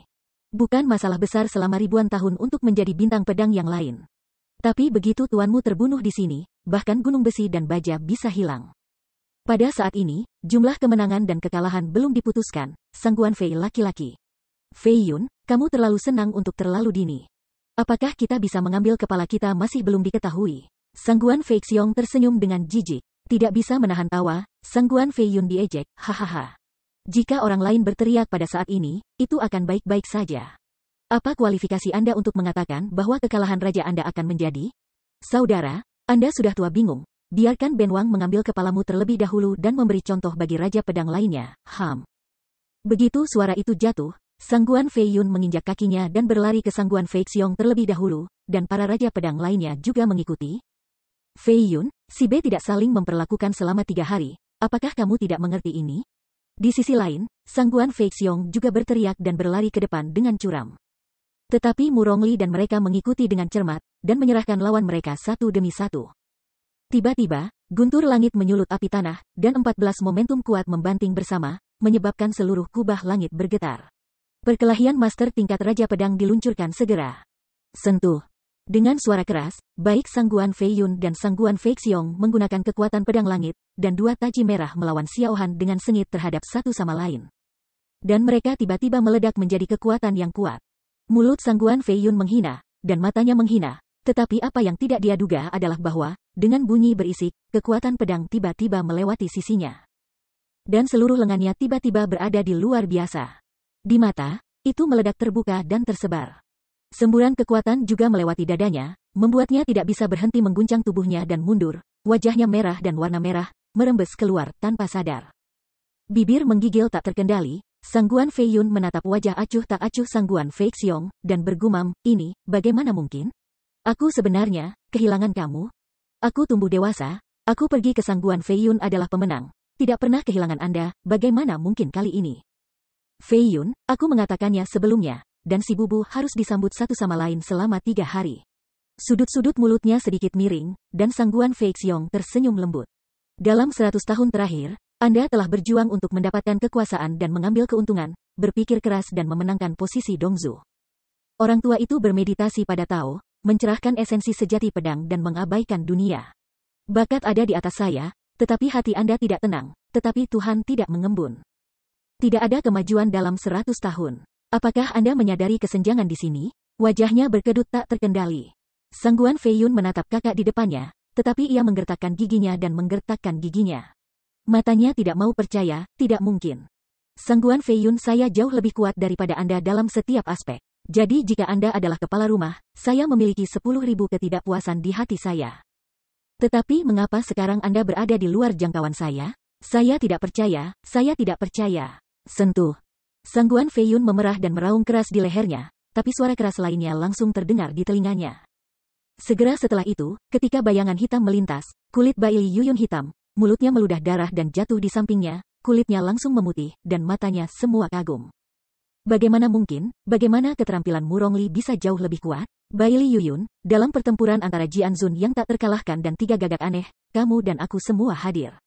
Bukan masalah besar selama ribuan tahun untuk menjadi bintang pedang yang lain. Tapi begitu tuanmu terbunuh di sini, bahkan gunung besi dan baja bisa hilang. Pada saat ini, jumlah kemenangan dan kekalahan belum diputuskan, sangguan Fei laki-laki. Fei Yun, kamu terlalu senang untuk terlalu dini. Apakah kita bisa mengambil kepala kita masih belum diketahui? Sangguan Fei Xiong tersenyum dengan jijik. Tidak bisa menahan tawa, sangguan Fei Yun diejek, hahaha. Jika orang lain berteriak pada saat ini, itu akan baik-baik saja. Apa kualifikasi Anda untuk mengatakan bahwa kekalahan raja Anda akan menjadi? Saudara, Anda sudah tua bingung. Biarkan Ben Wang mengambil kepalamu terlebih dahulu dan memberi contoh bagi raja pedang lainnya, Ham. Begitu suara itu jatuh, Sangguan Fei Yun menginjak kakinya dan berlari ke Sangguan Fei Xiong terlebih dahulu, dan para raja pedang lainnya juga mengikuti. Fei Yun, si B tidak saling memperlakukan selama tiga hari, apakah kamu tidak mengerti ini? Di sisi lain, Sangguan Fei Xiong juga berteriak dan berlari ke depan dengan curam. Tetapi Murongli dan mereka mengikuti dengan cermat, dan menyerahkan lawan mereka satu demi satu. Tiba-tiba, guntur langit menyulut api tanah, dan 14 momentum kuat membanting bersama, menyebabkan seluruh kubah langit bergetar. Perkelahian master tingkat Raja Pedang diluncurkan segera. Sentuh. Dengan suara keras, baik Sangguan Fei Yun dan Sangguan Fei Xiong menggunakan kekuatan pedang langit, dan dua taji merah melawan Xiao Han dengan sengit terhadap satu sama lain. Dan mereka tiba-tiba meledak menjadi kekuatan yang kuat. Mulut sangguan Fei Yun menghina, dan matanya menghina. Tetapi apa yang tidak dia duga adalah bahwa, dengan bunyi berisik, kekuatan pedang tiba-tiba melewati sisinya. Dan seluruh lengannya tiba-tiba berada di luar biasa. Di mata, itu meledak terbuka dan tersebar. Semburan kekuatan juga melewati dadanya, membuatnya tidak bisa berhenti mengguncang tubuhnya dan mundur, wajahnya merah dan warna merah, merembes keluar tanpa sadar. Bibir menggigil tak terkendali, Sangguan Fei Yun menatap wajah acuh tak acuh Sangguan Fei Xiong, dan bergumam, ini, bagaimana mungkin? Aku sebenarnya, kehilangan kamu. Aku tumbuh dewasa, aku pergi ke Sangguan Fei Yun adalah pemenang. Tidak pernah kehilangan Anda, bagaimana mungkin kali ini? Fei Yun, aku mengatakannya sebelumnya, dan si bubu harus disambut satu sama lain selama tiga hari. Sudut-sudut mulutnya sedikit miring, dan Sangguan Fei Xiong tersenyum lembut. Dalam seratus tahun terakhir, Anda telah berjuang untuk mendapatkan kekuasaan dan mengambil keuntungan, berpikir keras dan memenangkan posisi Dongzu. Orang tua itu bermeditasi pada Tao, mencerahkan esensi sejati pedang dan mengabaikan dunia. Bakat ada di atas saya, tetapi hati Anda tidak tenang, tetapi Tuhan tidak mengembun. Tidak ada kemajuan dalam seratus tahun. Apakah Anda menyadari kesenjangan di sini? Wajahnya berkedut tak terkendali. Sangguan Feiyun menatap kakak di depannya, tetapi ia menggertakkan giginya dan menggertakkan giginya. Matanya tidak mau percaya, tidak mungkin. Sangguan Feiyun saya jauh lebih kuat daripada Anda dalam setiap aspek. Jadi jika Anda adalah kepala rumah, saya memiliki ribu ketidakpuasan di hati saya. Tetapi mengapa sekarang Anda berada di luar jangkauan saya? Saya tidak percaya, saya tidak percaya. Sentuh. Sangguan Feiyun memerah dan meraung keras di lehernya, tapi suara keras lainnya langsung terdengar di telinganya. Segera setelah itu, ketika bayangan hitam melintas, kulit Baili Yuyun hitam, mulutnya meludah darah dan jatuh di sampingnya, kulitnya langsung memutih, dan matanya semua kagum. Bagaimana mungkin, bagaimana keterampilan Murong Li bisa jauh lebih kuat? Li Yuyun, dalam pertempuran antara Jian Zun yang tak terkalahkan dan tiga gagak aneh, kamu dan aku semua hadir.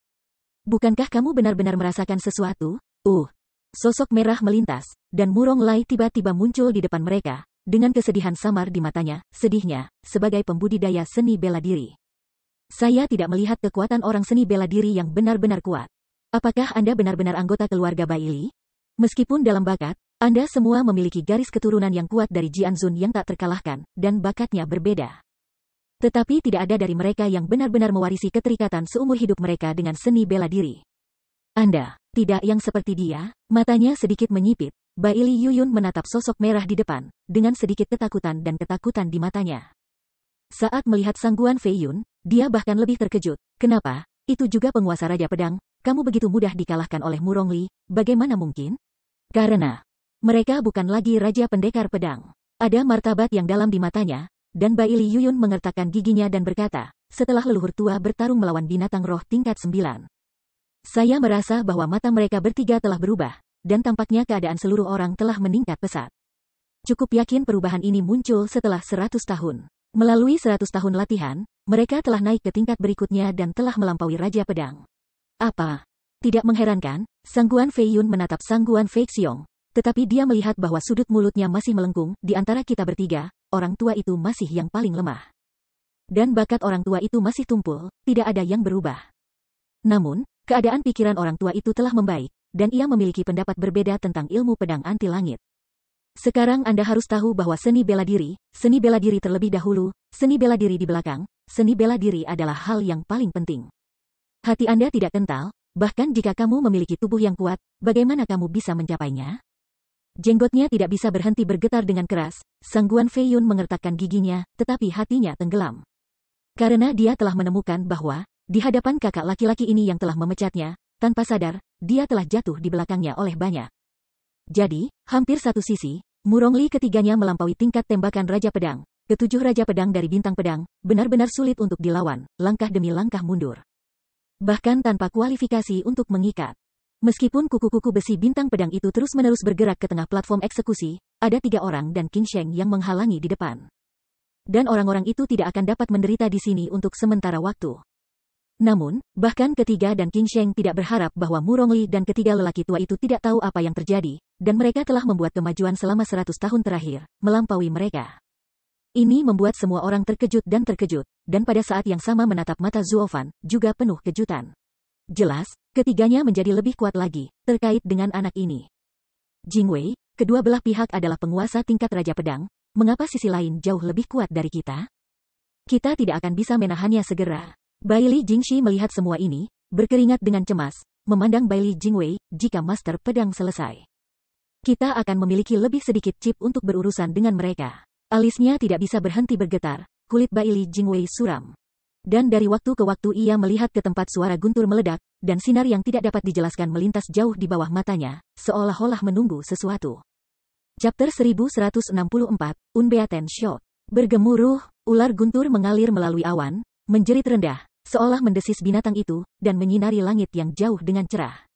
Bukankah kamu benar-benar merasakan sesuatu? Uh, sosok merah melintas, dan Murong Lai tiba-tiba muncul di depan mereka, dengan kesedihan samar di matanya, sedihnya, sebagai pembudidaya seni bela diri. Saya tidak melihat kekuatan orang seni bela diri yang benar-benar kuat. Apakah Anda benar-benar anggota keluarga Baili? Meskipun dalam bakat, Anda semua memiliki garis keturunan yang kuat dari Jianzun yang tak terkalahkan, dan bakatnya berbeda. Tetapi tidak ada dari mereka yang benar-benar mewarisi keterikatan seumur hidup mereka dengan seni bela diri. Anda, tidak yang seperti dia, matanya sedikit menyipit, Baili Yuyun menatap sosok merah di depan, dengan sedikit ketakutan dan ketakutan di matanya. Saat melihat sangguan Fei Yun, dia bahkan lebih terkejut. Kenapa? Itu juga penguasa Raja Pedang, kamu begitu mudah dikalahkan oleh Murong Li. bagaimana mungkin? Karena, mereka bukan lagi Raja Pendekar Pedang. Ada martabat yang dalam di matanya, dan Baili Yuyun mengertakkan giginya dan berkata, setelah leluhur tua bertarung melawan binatang roh tingkat sembilan, Saya merasa bahwa mata mereka bertiga telah berubah, dan tampaknya keadaan seluruh orang telah meningkat pesat. Cukup yakin perubahan ini muncul setelah 100 tahun. Melalui 100 tahun latihan, mereka telah naik ke tingkat berikutnya dan telah melampaui Raja Pedang. Apa? Tidak mengherankan, Sangguan Fei Yun menatap Sangguan Fei Xiong, tetapi dia melihat bahwa sudut mulutnya masih melengkung, di antara kita bertiga, orang tua itu masih yang paling lemah. Dan bakat orang tua itu masih tumpul, tidak ada yang berubah. Namun, keadaan pikiran orang tua itu telah membaik, dan ia memiliki pendapat berbeda tentang ilmu pedang anti langit. Sekarang Anda harus tahu bahwa seni bela diri, seni bela diri terlebih dahulu, seni bela diri di belakang, seni bela diri adalah hal yang paling penting. Hati Anda tidak kental, bahkan jika kamu memiliki tubuh yang kuat, bagaimana kamu bisa mencapainya? Jenggotnya tidak bisa berhenti bergetar dengan keras, sangguan Fei Yun mengertakkan giginya, tetapi hatinya tenggelam. Karena dia telah menemukan bahwa, di hadapan kakak laki-laki ini yang telah memecatnya, tanpa sadar, dia telah jatuh di belakangnya oleh banyak. Jadi, hampir satu sisi, Murongli ketiganya melampaui tingkat tembakan Raja Pedang. Ketujuh Raja Pedang dari Bintang Pedang, benar-benar sulit untuk dilawan, langkah demi langkah mundur. Bahkan tanpa kualifikasi untuk mengikat. Meskipun kuku-kuku besi bintang pedang itu terus-menerus bergerak ke tengah platform eksekusi, ada tiga orang dan King Sheng yang menghalangi di depan. Dan orang-orang itu tidak akan dapat menderita di sini untuk sementara waktu. Namun, bahkan ketiga dan King Sheng tidak berharap bahwa Murongli dan ketiga lelaki tua itu tidak tahu apa yang terjadi, dan mereka telah membuat kemajuan selama seratus tahun terakhir, melampaui mereka. Ini membuat semua orang terkejut dan terkejut, dan pada saat yang sama menatap mata Zuofan, juga penuh kejutan. Jelas, ketiganya menjadi lebih kuat lagi, terkait dengan anak ini. Jing Wei, kedua belah pihak adalah penguasa tingkat Raja Pedang, mengapa sisi lain jauh lebih kuat dari kita? Kita tidak akan bisa menahannya segera. Bailey Jingxi melihat semua ini, berkeringat dengan cemas, memandang Bailey Jingwei, jika master pedang selesai. Kita akan memiliki lebih sedikit chip untuk berurusan dengan mereka. Alisnya tidak bisa berhenti bergetar, kulit Bailey Jingwei suram. Dan dari waktu ke waktu ia melihat ke tempat suara guntur meledak, dan sinar yang tidak dapat dijelaskan melintas jauh di bawah matanya, seolah-olah menunggu sesuatu. Chapter 1164, Unbeaten Shot. Bergemuruh, ular guntur mengalir melalui awan, menjerit rendah, seolah mendesis binatang itu, dan menyinari langit yang jauh dengan cerah.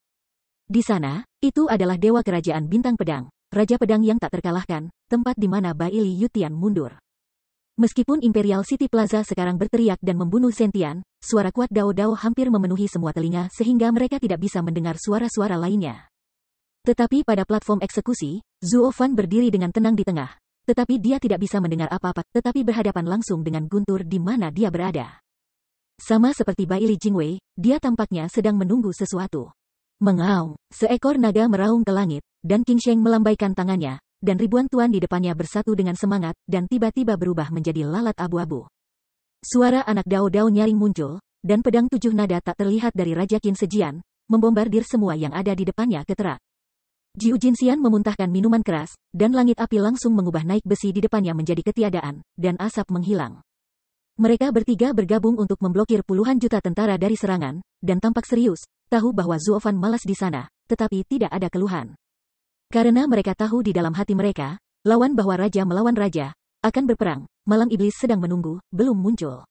Di sana, itu adalah dewa kerajaan bintang pedang, raja pedang yang tak terkalahkan, tempat di mana Baili Yutian mundur. Meskipun Imperial City Plaza sekarang berteriak dan membunuh Sentian, suara kuat Dao Dao hampir memenuhi semua telinga sehingga mereka tidak bisa mendengar suara-suara lainnya. Tetapi pada platform eksekusi, Zuo Fan berdiri dengan tenang di tengah. Tetapi dia tidak bisa mendengar apa-apa, tetapi berhadapan langsung dengan Guntur di mana dia berada. Sama seperti Bai Li Jingwei, dia tampaknya sedang menunggu sesuatu. Mengaung, seekor naga meraung ke langit, dan King Sheng melambaikan tangannya, dan ribuan tuan di depannya bersatu dengan semangat, dan tiba-tiba berubah menjadi lalat abu-abu. Suara anak dao-dao nyaring muncul, dan pedang tujuh nada tak terlihat dari Raja Qin Sejian, membombardir semua yang ada di depannya terak. Jiu Xian memuntahkan minuman keras, dan langit api langsung mengubah naik besi di depannya menjadi ketiadaan, dan asap menghilang. Mereka bertiga bergabung untuk memblokir puluhan juta tentara dari serangan, dan tampak serius, tahu bahwa Zuofan malas di sana, tetapi tidak ada keluhan. Karena mereka tahu di dalam hati mereka, lawan bahwa raja melawan raja, akan berperang, malam iblis sedang menunggu, belum muncul.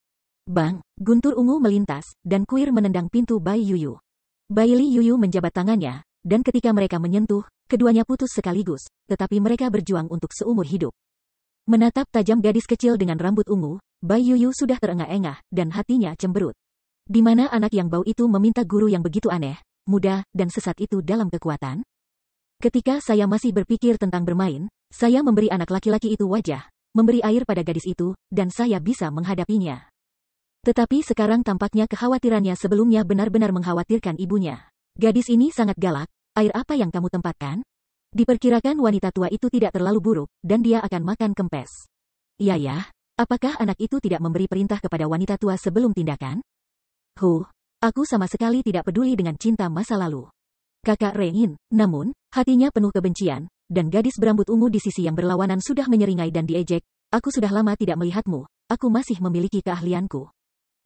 Bang, guntur ungu melintas, dan kuir menendang pintu Bai Yuyu. Bai Li Yuyu menjabat tangannya, dan ketika mereka menyentuh, keduanya putus sekaligus, tetapi mereka berjuang untuk seumur hidup. Menatap tajam gadis kecil dengan rambut ungu, Yuyu sudah terengah-engah dan hatinya cemberut. Di mana anak yang bau itu meminta guru yang begitu aneh, muda, dan sesat itu dalam kekuatan? Ketika saya masih berpikir tentang bermain, saya memberi anak laki-laki itu wajah, memberi air pada gadis itu, dan saya bisa menghadapinya. Tetapi sekarang tampaknya kekhawatirannya sebelumnya benar-benar mengkhawatirkan ibunya. Gadis ini sangat galak, air apa yang kamu tempatkan? Diperkirakan wanita tua itu tidak terlalu buruk, dan dia akan makan kempes. Iya ya, Apakah anak itu tidak memberi perintah kepada wanita tua sebelum tindakan? Huh, aku sama sekali tidak peduli dengan cinta masa lalu. Kakak Rein, namun, hatinya penuh kebencian, dan gadis berambut ungu di sisi yang berlawanan sudah menyeringai dan diejek, aku sudah lama tidak melihatmu, aku masih memiliki keahlianku.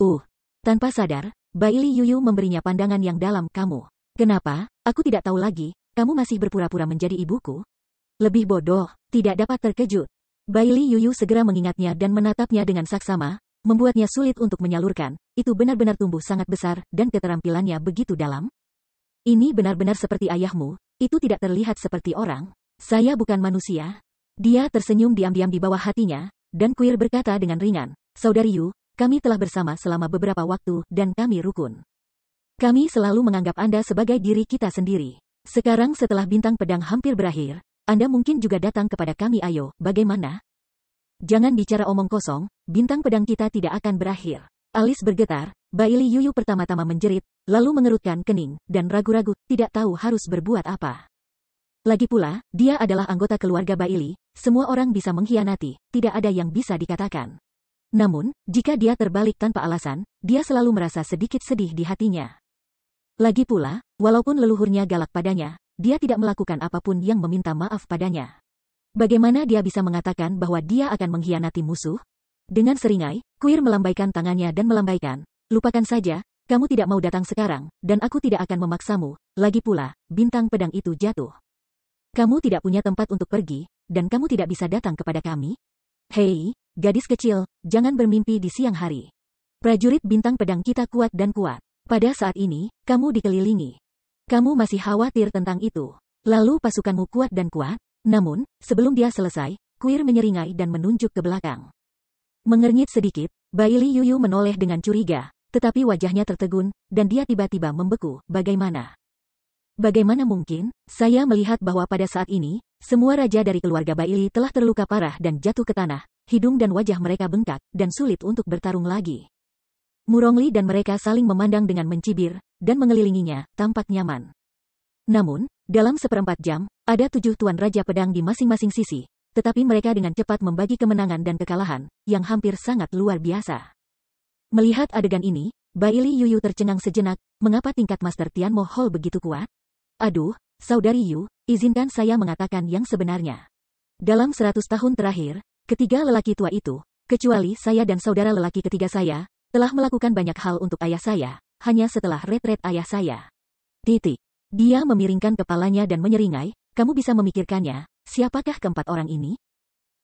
Uh, tanpa sadar, Baili Yuyu memberinya pandangan yang dalam kamu. Kenapa, aku tidak tahu lagi, kamu masih berpura-pura menjadi ibuku? Lebih bodoh, tidak dapat terkejut. Bailey Yuyu segera mengingatnya dan menatapnya dengan saksama, membuatnya sulit untuk menyalurkan. Itu benar-benar tumbuh sangat besar, dan keterampilannya begitu dalam. Ini benar-benar seperti ayahmu, itu tidak terlihat seperti orang. Saya bukan manusia. Dia tersenyum diam-diam di bawah hatinya, dan Kuir berkata dengan ringan, Saudari Yu, kami telah bersama selama beberapa waktu, dan kami rukun. Kami selalu menganggap Anda sebagai diri kita sendiri. Sekarang setelah bintang pedang hampir berakhir, anda mungkin juga datang kepada kami ayo, bagaimana? Jangan bicara omong kosong, bintang pedang kita tidak akan berakhir. Alis bergetar, Baili Yuyu pertama-tama menjerit, lalu mengerutkan kening, dan ragu-ragu, tidak tahu harus berbuat apa. Lagi pula, dia adalah anggota keluarga Baili, semua orang bisa mengkhianati, tidak ada yang bisa dikatakan. Namun, jika dia terbalik tanpa alasan, dia selalu merasa sedikit sedih di hatinya. Lagi pula, walaupun leluhurnya galak padanya, dia tidak melakukan apapun yang meminta maaf padanya. Bagaimana dia bisa mengatakan bahwa dia akan mengkhianati musuh? Dengan seringai, Kuir melambaikan tangannya dan melambaikan. Lupakan saja, kamu tidak mau datang sekarang, dan aku tidak akan memaksamu. Lagi pula, bintang pedang itu jatuh. Kamu tidak punya tempat untuk pergi, dan kamu tidak bisa datang kepada kami? Hei, gadis kecil, jangan bermimpi di siang hari. Prajurit bintang pedang kita kuat dan kuat. Pada saat ini, kamu dikelilingi. Kamu masih khawatir tentang itu. Lalu pasukanmu kuat dan kuat, namun, sebelum dia selesai, Kuir menyeringai dan menunjuk ke belakang. Mengernyit sedikit, Bailey Yuyu menoleh dengan curiga, tetapi wajahnya tertegun, dan dia tiba-tiba membeku, bagaimana? Bagaimana mungkin, saya melihat bahwa pada saat ini, semua raja dari keluarga Bailey telah terluka parah dan jatuh ke tanah, hidung dan wajah mereka bengkak, dan sulit untuk bertarung lagi. Murongli dan mereka saling memandang dengan mencibir, dan mengelilinginya, tampak nyaman. Namun, dalam seperempat jam, ada tujuh tuan raja pedang di masing-masing sisi, tetapi mereka dengan cepat membagi kemenangan dan kekalahan, yang hampir sangat luar biasa. Melihat adegan ini, Baili Yuyu tercengang sejenak, mengapa tingkat Master Tian Mohol begitu kuat? Aduh, Saudari Yu, izinkan saya mengatakan yang sebenarnya. Dalam seratus tahun terakhir, ketiga lelaki tua itu, kecuali saya dan saudara lelaki ketiga saya, telah melakukan banyak hal untuk ayah saya, hanya setelah retret ayah saya. Titik. Dia memiringkan kepalanya dan menyeringai, kamu bisa memikirkannya, siapakah keempat orang ini?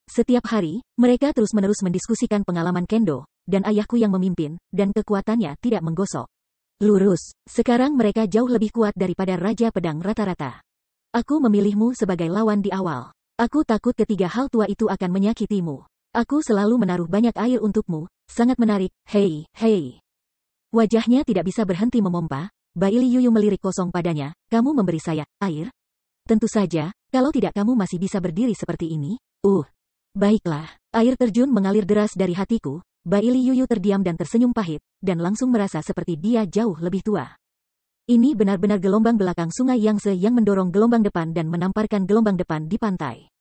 Setiap hari, mereka terus-menerus mendiskusikan pengalaman kendo, dan ayahku yang memimpin, dan kekuatannya tidak menggosok. Lurus, sekarang mereka jauh lebih kuat daripada Raja Pedang rata-rata. Aku memilihmu sebagai lawan di awal. Aku takut ketiga hal tua itu akan menyakitimu. Aku selalu menaruh banyak air untukmu, sangat menarik, hei, hei. Wajahnya tidak bisa berhenti memompa, Baili Yuyu melirik kosong padanya, kamu memberi saya, air? Tentu saja, kalau tidak kamu masih bisa berdiri seperti ini, uh. Baiklah, air terjun mengalir deras dari hatiku, Baili Yuyu terdiam dan tersenyum pahit, dan langsung merasa seperti dia jauh lebih tua. Ini benar-benar gelombang belakang sungai Yangtze yang mendorong gelombang depan dan menamparkan gelombang depan di pantai.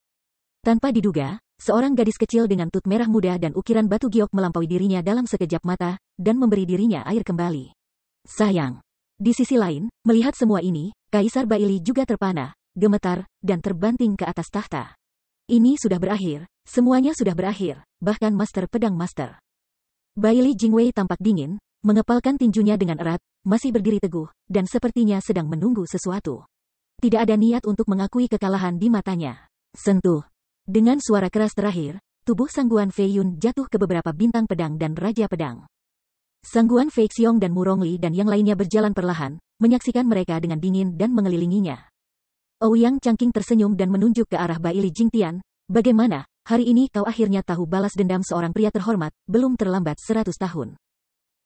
Tanpa diduga, Seorang gadis kecil dengan tut merah muda dan ukiran batu giok melampaui dirinya dalam sekejap mata, dan memberi dirinya air kembali. Sayang. Di sisi lain, melihat semua ini, Kaisar Baili juga terpana, gemetar, dan terbanting ke atas tahta. Ini sudah berakhir, semuanya sudah berakhir, bahkan Master Pedang Master. Baili Jingwei tampak dingin, mengepalkan tinjunya dengan erat, masih berdiri teguh, dan sepertinya sedang menunggu sesuatu. Tidak ada niat untuk mengakui kekalahan di matanya. Sentuh. Dengan suara keras terakhir, tubuh Sangguan Feiyun jatuh ke beberapa bintang pedang dan raja pedang. Sangguan Feixiong Xiong dan Murongli dan yang lainnya berjalan perlahan, menyaksikan mereka dengan dingin dan mengelilinginya. Ouyang Changqing tersenyum dan menunjuk ke arah Bai Li Jingtian, bagaimana, hari ini kau akhirnya tahu balas dendam seorang pria terhormat, belum terlambat seratus tahun.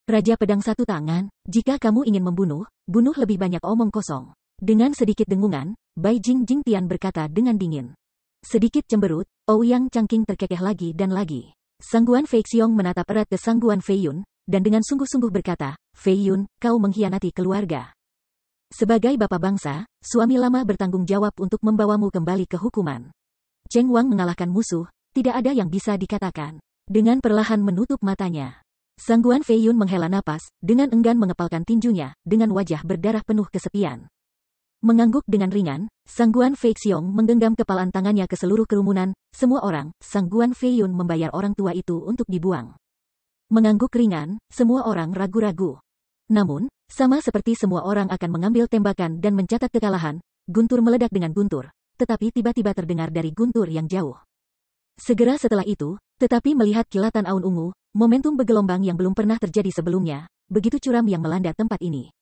Raja pedang satu tangan, jika kamu ingin membunuh, bunuh lebih banyak omong kosong. Dengan sedikit dengungan, Bai Jing Jingtian berkata dengan dingin. Sedikit cemberut, Ouyang oh Changqing terkekeh lagi dan lagi. Sangguan Fei Xiong menatap erat ke Sangguan Fei Yun, dan dengan sungguh-sungguh berkata, Fei Yun, kau mengkhianati keluarga. Sebagai bapak bangsa, suami lama bertanggung jawab untuk membawamu kembali ke hukuman. Cheng Wang mengalahkan musuh, tidak ada yang bisa dikatakan. Dengan perlahan menutup matanya. Sangguan Fei Yun menghela napas, dengan enggan mengepalkan tinjunya, dengan wajah berdarah penuh kesepian. Mengangguk dengan ringan, Sangguan Fei Xiong menggenggam kepalan tangannya ke seluruh kerumunan, semua orang, Sangguan Fei Yun membayar orang tua itu untuk dibuang. Mengangguk ringan, semua orang ragu-ragu. Namun, sama seperti semua orang akan mengambil tembakan dan mencatat kekalahan, guntur meledak dengan guntur, tetapi tiba-tiba terdengar dari guntur yang jauh. Segera setelah itu, tetapi melihat kilatan aun ungu, momentum bergelombang yang belum pernah terjadi sebelumnya, begitu curam yang melanda tempat ini.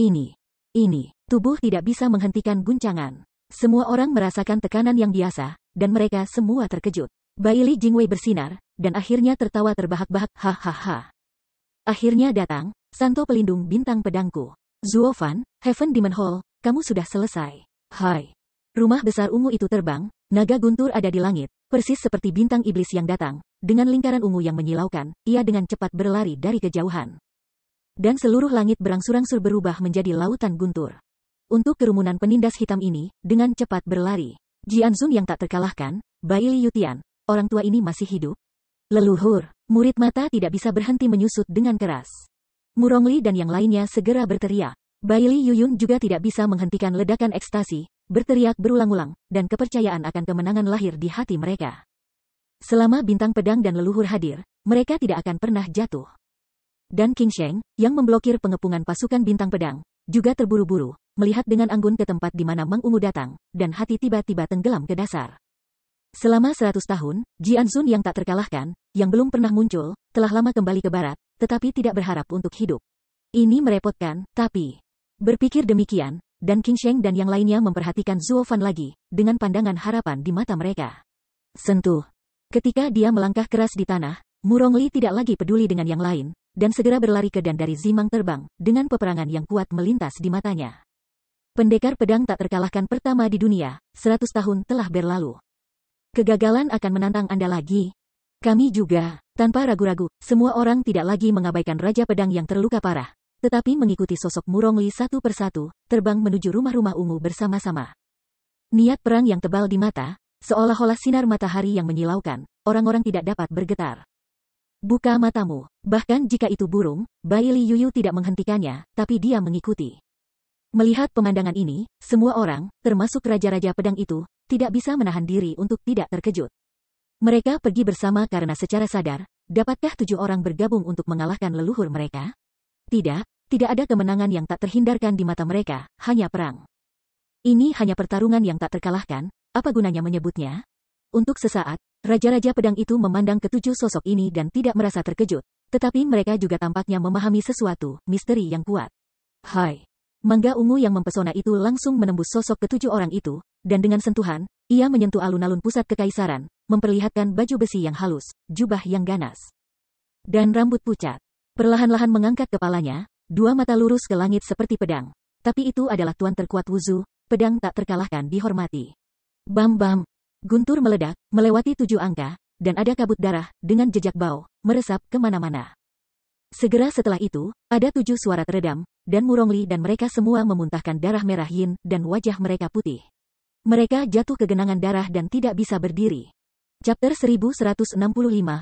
Ini, ini, Tubuh tidak bisa menghentikan guncangan. Semua orang merasakan tekanan yang biasa, dan mereka semua terkejut. Bai Li Jingwei bersinar, dan akhirnya tertawa terbahak-bahak, hahaha. Akhirnya datang, Santo pelindung bintang pedangku. Zuofan, Heaven Demon Hall, kamu sudah selesai. Hai. Rumah besar ungu itu terbang, naga guntur ada di langit, persis seperti bintang iblis yang datang, dengan lingkaran ungu yang menyilaukan, ia dengan cepat berlari dari kejauhan. Dan seluruh langit berangsur-angsur berubah menjadi lautan guntur. Untuk kerumunan penindas hitam ini, dengan cepat berlari. Jian Zun yang tak terkalahkan, Bai Li Yutian, orang tua ini masih hidup. Leluhur, murid mata tidak bisa berhenti menyusut dengan keras. Murongli dan yang lainnya segera berteriak. Bai Li Yuyun juga tidak bisa menghentikan ledakan ekstasi, berteriak berulang-ulang, dan kepercayaan akan kemenangan lahir di hati mereka. Selama bintang pedang dan leluhur hadir, mereka tidak akan pernah jatuh. Dan King Sheng, yang memblokir pengepungan pasukan bintang pedang, juga terburu-buru, melihat dengan anggun ke tempat di mana Meng Ungu datang, dan hati tiba-tiba tenggelam ke dasar. Selama seratus tahun, Jian Sun yang tak terkalahkan, yang belum pernah muncul, telah lama kembali ke barat, tetapi tidak berharap untuk hidup. Ini merepotkan, tapi... Berpikir demikian, dan King Sheng dan yang lainnya memperhatikan Zuo Fan lagi, dengan pandangan harapan di mata mereka. Sentuh. Ketika dia melangkah keras di tanah, Murong Li tidak lagi peduli dengan yang lain, dan segera berlari ke dan dari Zimang terbang, dengan peperangan yang kuat melintas di matanya. Pendekar pedang tak terkalahkan pertama di dunia, 100 tahun telah berlalu. Kegagalan akan menantang Anda lagi. Kami juga, tanpa ragu-ragu, semua orang tidak lagi mengabaikan Raja Pedang yang terluka parah, tetapi mengikuti sosok Murongli satu persatu, terbang menuju rumah-rumah ungu bersama-sama. Niat perang yang tebal di mata, seolah-olah sinar matahari yang menyilaukan, orang-orang tidak dapat bergetar. Buka matamu, bahkan jika itu burung, Li Yuyu tidak menghentikannya, tapi dia mengikuti. Melihat pemandangan ini, semua orang, termasuk raja-raja pedang itu, tidak bisa menahan diri untuk tidak terkejut. Mereka pergi bersama karena secara sadar, dapatkah tujuh orang bergabung untuk mengalahkan leluhur mereka? Tidak, tidak ada kemenangan yang tak terhindarkan di mata mereka, hanya perang. Ini hanya pertarungan yang tak terkalahkan, apa gunanya menyebutnya? Untuk sesaat, raja-raja pedang itu memandang ketujuh sosok ini dan tidak merasa terkejut, tetapi mereka juga tampaknya memahami sesuatu misteri yang kuat. Hai, Mangga ungu yang mempesona itu langsung menembus sosok ketujuh orang itu, dan dengan sentuhan, ia menyentuh alun-alun pusat kekaisaran, memperlihatkan baju besi yang halus, jubah yang ganas, dan rambut pucat. Perlahan-lahan mengangkat kepalanya, dua mata lurus ke langit seperti pedang. Tapi itu adalah tuan terkuat Wuzu, pedang tak terkalahkan dihormati. Bam-bam, guntur meledak, melewati tujuh angka, dan ada kabut darah, dengan jejak bau, meresap kemana-mana. Segera setelah itu, ada tujuh suara teredam, dan Murongli dan mereka semua memuntahkan darah merah Yin dan wajah mereka putih. Mereka jatuh ke genangan darah dan tidak bisa berdiri. Chapter 1165,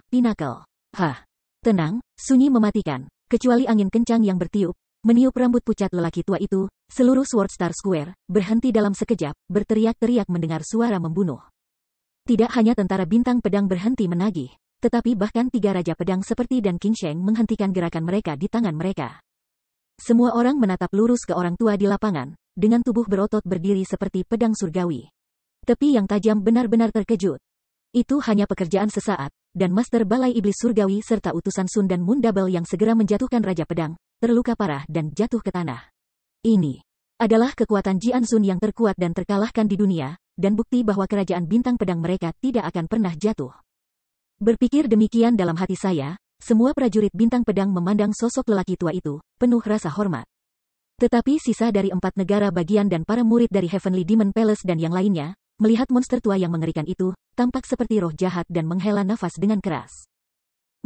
Pinnacle. Hah. Tenang, sunyi mematikan. Kecuali angin kencang yang bertiup, meniup rambut pucat lelaki tua itu, seluruh Sword Star Square berhenti dalam sekejap, berteriak-teriak mendengar suara membunuh. Tidak hanya tentara bintang pedang berhenti menagih, tetapi bahkan tiga raja pedang seperti dan King Sheng menghentikan gerakan mereka di tangan mereka. Semua orang menatap lurus ke orang tua di lapangan, dengan tubuh berotot berdiri seperti pedang surgawi. Tepi yang tajam benar-benar terkejut. Itu hanya pekerjaan sesaat, dan Master Balai Iblis Surgawi serta utusan Sun Sundan Mundabel yang segera menjatuhkan Raja Pedang, terluka parah dan jatuh ke tanah. Ini adalah kekuatan Jian Sun yang terkuat dan terkalahkan di dunia, dan bukti bahwa kerajaan bintang pedang mereka tidak akan pernah jatuh. Berpikir demikian dalam hati saya, semua prajurit bintang pedang memandang sosok lelaki tua itu, penuh rasa hormat. Tetapi sisa dari empat negara bagian dan para murid dari Heavenly Demon Palace dan yang lainnya, melihat monster tua yang mengerikan itu, tampak seperti roh jahat dan menghela nafas dengan keras.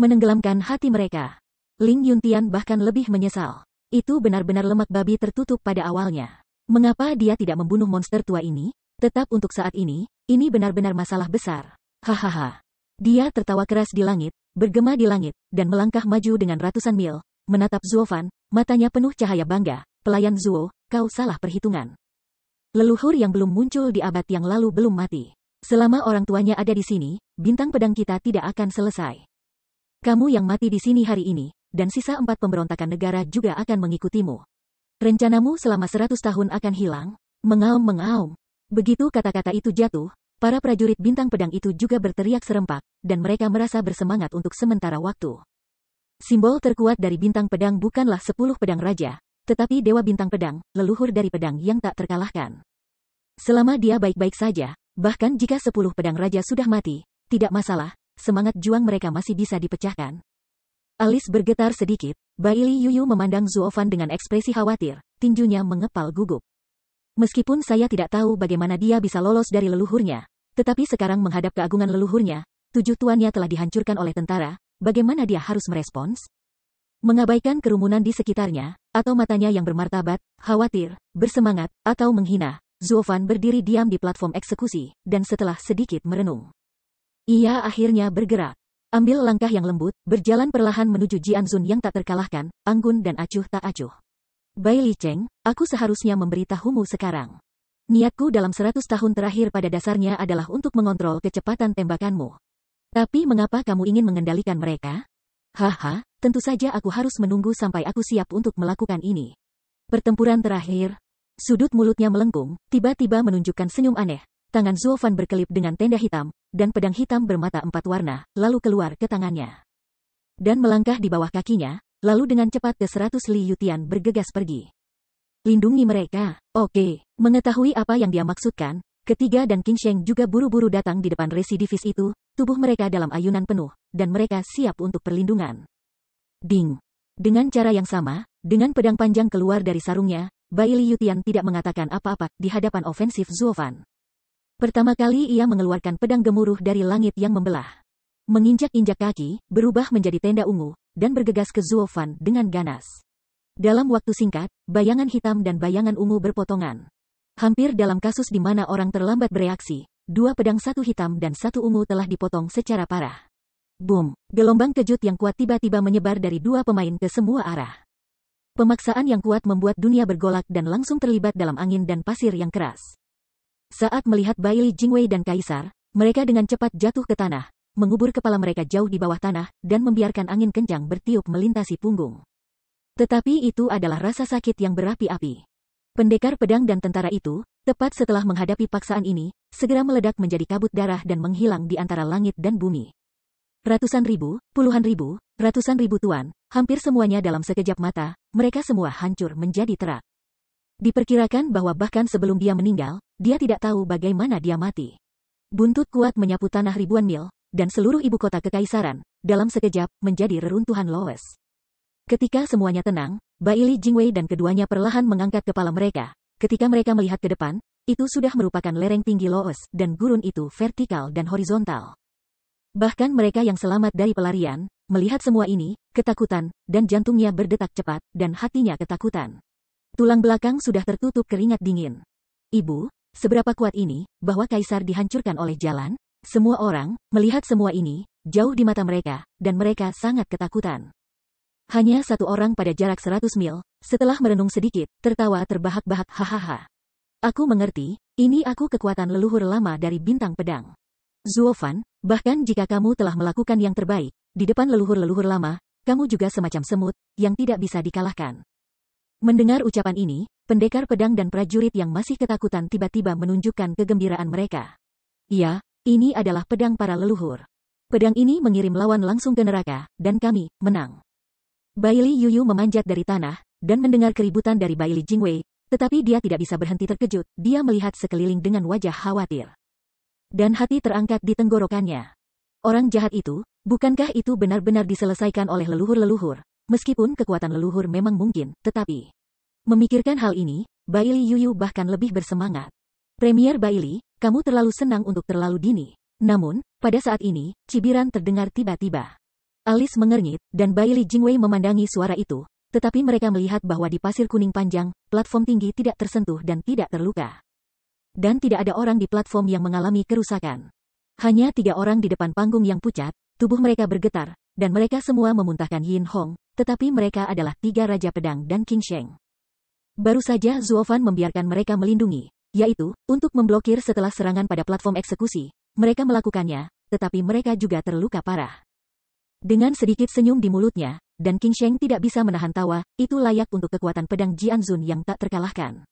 Menenggelamkan hati mereka. Ling Yuntian bahkan lebih menyesal. Itu benar-benar lemak babi tertutup pada awalnya. Mengapa dia tidak membunuh monster tua ini? Tetap untuk saat ini, ini benar-benar masalah besar. Hahaha. Dia tertawa keras di langit, bergema di langit, dan melangkah maju dengan ratusan mil, menatap Zuofan, matanya penuh cahaya bangga, pelayan Zuo, kau salah perhitungan. Leluhur yang belum muncul di abad yang lalu belum mati. Selama orang tuanya ada di sini, bintang pedang kita tidak akan selesai. Kamu yang mati di sini hari ini, dan sisa empat pemberontakan negara juga akan mengikutimu. Rencanamu selama seratus tahun akan hilang, mengaum-mengaum. Begitu kata-kata itu jatuh, Para prajurit bintang pedang itu juga berteriak serempak, dan mereka merasa bersemangat untuk sementara waktu. Simbol terkuat dari bintang pedang bukanlah sepuluh pedang raja, tetapi dewa bintang pedang, leluhur dari pedang yang tak terkalahkan. Selama dia baik-baik saja, bahkan jika sepuluh pedang raja sudah mati, tidak masalah, semangat juang mereka masih bisa dipecahkan. Alis bergetar sedikit, Bailey Yuyu memandang Zuofan dengan ekspresi khawatir, tinjunya mengepal gugup. Meskipun saya tidak tahu bagaimana dia bisa lolos dari leluhurnya, tetapi sekarang menghadap keagungan leluhurnya, tujuh tuannya telah dihancurkan oleh tentara, bagaimana dia harus merespons? Mengabaikan kerumunan di sekitarnya, atau matanya yang bermartabat, khawatir, bersemangat, atau menghina, Zuofan berdiri diam di platform eksekusi, dan setelah sedikit merenung. Ia akhirnya bergerak. Ambil langkah yang lembut, berjalan perlahan menuju Jianzun yang tak terkalahkan, anggun dan acuh tak acuh. Bai Li Cheng, aku seharusnya memberitahumu sekarang. Niatku dalam seratus tahun terakhir pada dasarnya adalah untuk mengontrol kecepatan tembakanmu. Tapi mengapa kamu ingin mengendalikan mereka? Haha, tentu saja aku harus menunggu sampai aku siap untuk melakukan ini. Pertempuran terakhir. Sudut mulutnya melengkung, tiba-tiba menunjukkan senyum aneh. Tangan Zulfan berkelip dengan tenda hitam, dan pedang hitam bermata empat warna, lalu keluar ke tangannya. Dan melangkah di bawah kakinya, Lalu dengan cepat ke seratus Li Yutian bergegas pergi. Lindungi mereka. Oke, mengetahui apa yang dia maksudkan, ketiga dan King Sheng juga buru-buru datang di depan residivis itu, tubuh mereka dalam ayunan penuh, dan mereka siap untuk perlindungan. Ding. Dengan cara yang sama, dengan pedang panjang keluar dari sarungnya, Bai Li Yutian tidak mengatakan apa-apa di hadapan ofensif Zuofan. Pertama kali ia mengeluarkan pedang gemuruh dari langit yang membelah. Menginjak-injak kaki, berubah menjadi tenda ungu, dan bergegas ke Zuofan dengan ganas. Dalam waktu singkat, bayangan hitam dan bayangan ungu berpotongan. Hampir dalam kasus di mana orang terlambat bereaksi, dua pedang satu hitam dan satu ungu telah dipotong secara parah. Boom! Gelombang kejut yang kuat tiba-tiba menyebar dari dua pemain ke semua arah. Pemaksaan yang kuat membuat dunia bergolak dan langsung terlibat dalam angin dan pasir yang keras. Saat melihat Bailey Jingwei dan Kaisar, mereka dengan cepat jatuh ke tanah, mengubur kepala mereka jauh di bawah tanah, dan membiarkan angin kencang bertiup melintasi punggung. Tetapi itu adalah rasa sakit yang berapi-api. Pendekar pedang dan tentara itu, tepat setelah menghadapi paksaan ini, segera meledak menjadi kabut darah dan menghilang di antara langit dan bumi. Ratusan ribu, puluhan ribu, ratusan ribu tuan, hampir semuanya dalam sekejap mata, mereka semua hancur menjadi terak. Diperkirakan bahwa bahkan sebelum dia meninggal, dia tidak tahu bagaimana dia mati. Buntut kuat menyapu tanah ribuan mil, dan seluruh ibu kota kekaisaran, dalam sekejap, menjadi reruntuhan Loes. Ketika semuanya tenang, Bai Li Jingwei dan keduanya perlahan mengangkat kepala mereka. Ketika mereka melihat ke depan, itu sudah merupakan lereng tinggi Loes, dan gurun itu vertikal dan horizontal. Bahkan mereka yang selamat dari pelarian, melihat semua ini, ketakutan, dan jantungnya berdetak cepat, dan hatinya ketakutan. Tulang belakang sudah tertutup keringat dingin. Ibu, seberapa kuat ini, bahwa kaisar dihancurkan oleh jalan? Semua orang melihat semua ini jauh di mata mereka, dan mereka sangat ketakutan. Hanya satu orang pada jarak seratus mil, setelah merenung sedikit, tertawa terbahak-bahak hahaha. Aku mengerti, ini aku kekuatan leluhur lama dari bintang pedang. Zuofan, bahkan jika kamu telah melakukan yang terbaik, di depan leluhur-leluhur lama, kamu juga semacam semut, yang tidak bisa dikalahkan. Mendengar ucapan ini, pendekar pedang dan prajurit yang masih ketakutan tiba-tiba menunjukkan kegembiraan mereka. Ya, ini adalah pedang para leluhur. Pedang ini mengirim lawan langsung ke neraka, dan kami, menang. Baili Yuyu memanjat dari tanah, dan mendengar keributan dari Baili Jingwei, tetapi dia tidak bisa berhenti terkejut, dia melihat sekeliling dengan wajah khawatir. Dan hati terangkat di tenggorokannya. Orang jahat itu, bukankah itu benar-benar diselesaikan oleh leluhur-leluhur? Meskipun kekuatan leluhur memang mungkin, tetapi... Memikirkan hal ini, Baili Yuyu bahkan lebih bersemangat. Premier Baili, kamu terlalu senang untuk terlalu dini. Namun, pada saat ini, cibiran terdengar tiba-tiba. Alis mengernyit, dan Li Jingwei memandangi suara itu, tetapi mereka melihat bahwa di pasir kuning panjang, platform tinggi tidak tersentuh dan tidak terluka. Dan tidak ada orang di platform yang mengalami kerusakan. Hanya tiga orang di depan panggung yang pucat, tubuh mereka bergetar, dan mereka semua memuntahkan Yin Hong, tetapi mereka adalah tiga Raja Pedang dan King Sheng. Baru saja Zuofan membiarkan mereka melindungi, yaitu, untuk memblokir setelah serangan pada platform eksekusi, mereka melakukannya, tetapi mereka juga terluka parah. Dengan sedikit senyum di mulutnya, dan King Sheng tidak bisa menahan tawa, itu layak untuk kekuatan pedang Jianzun yang tak terkalahkan.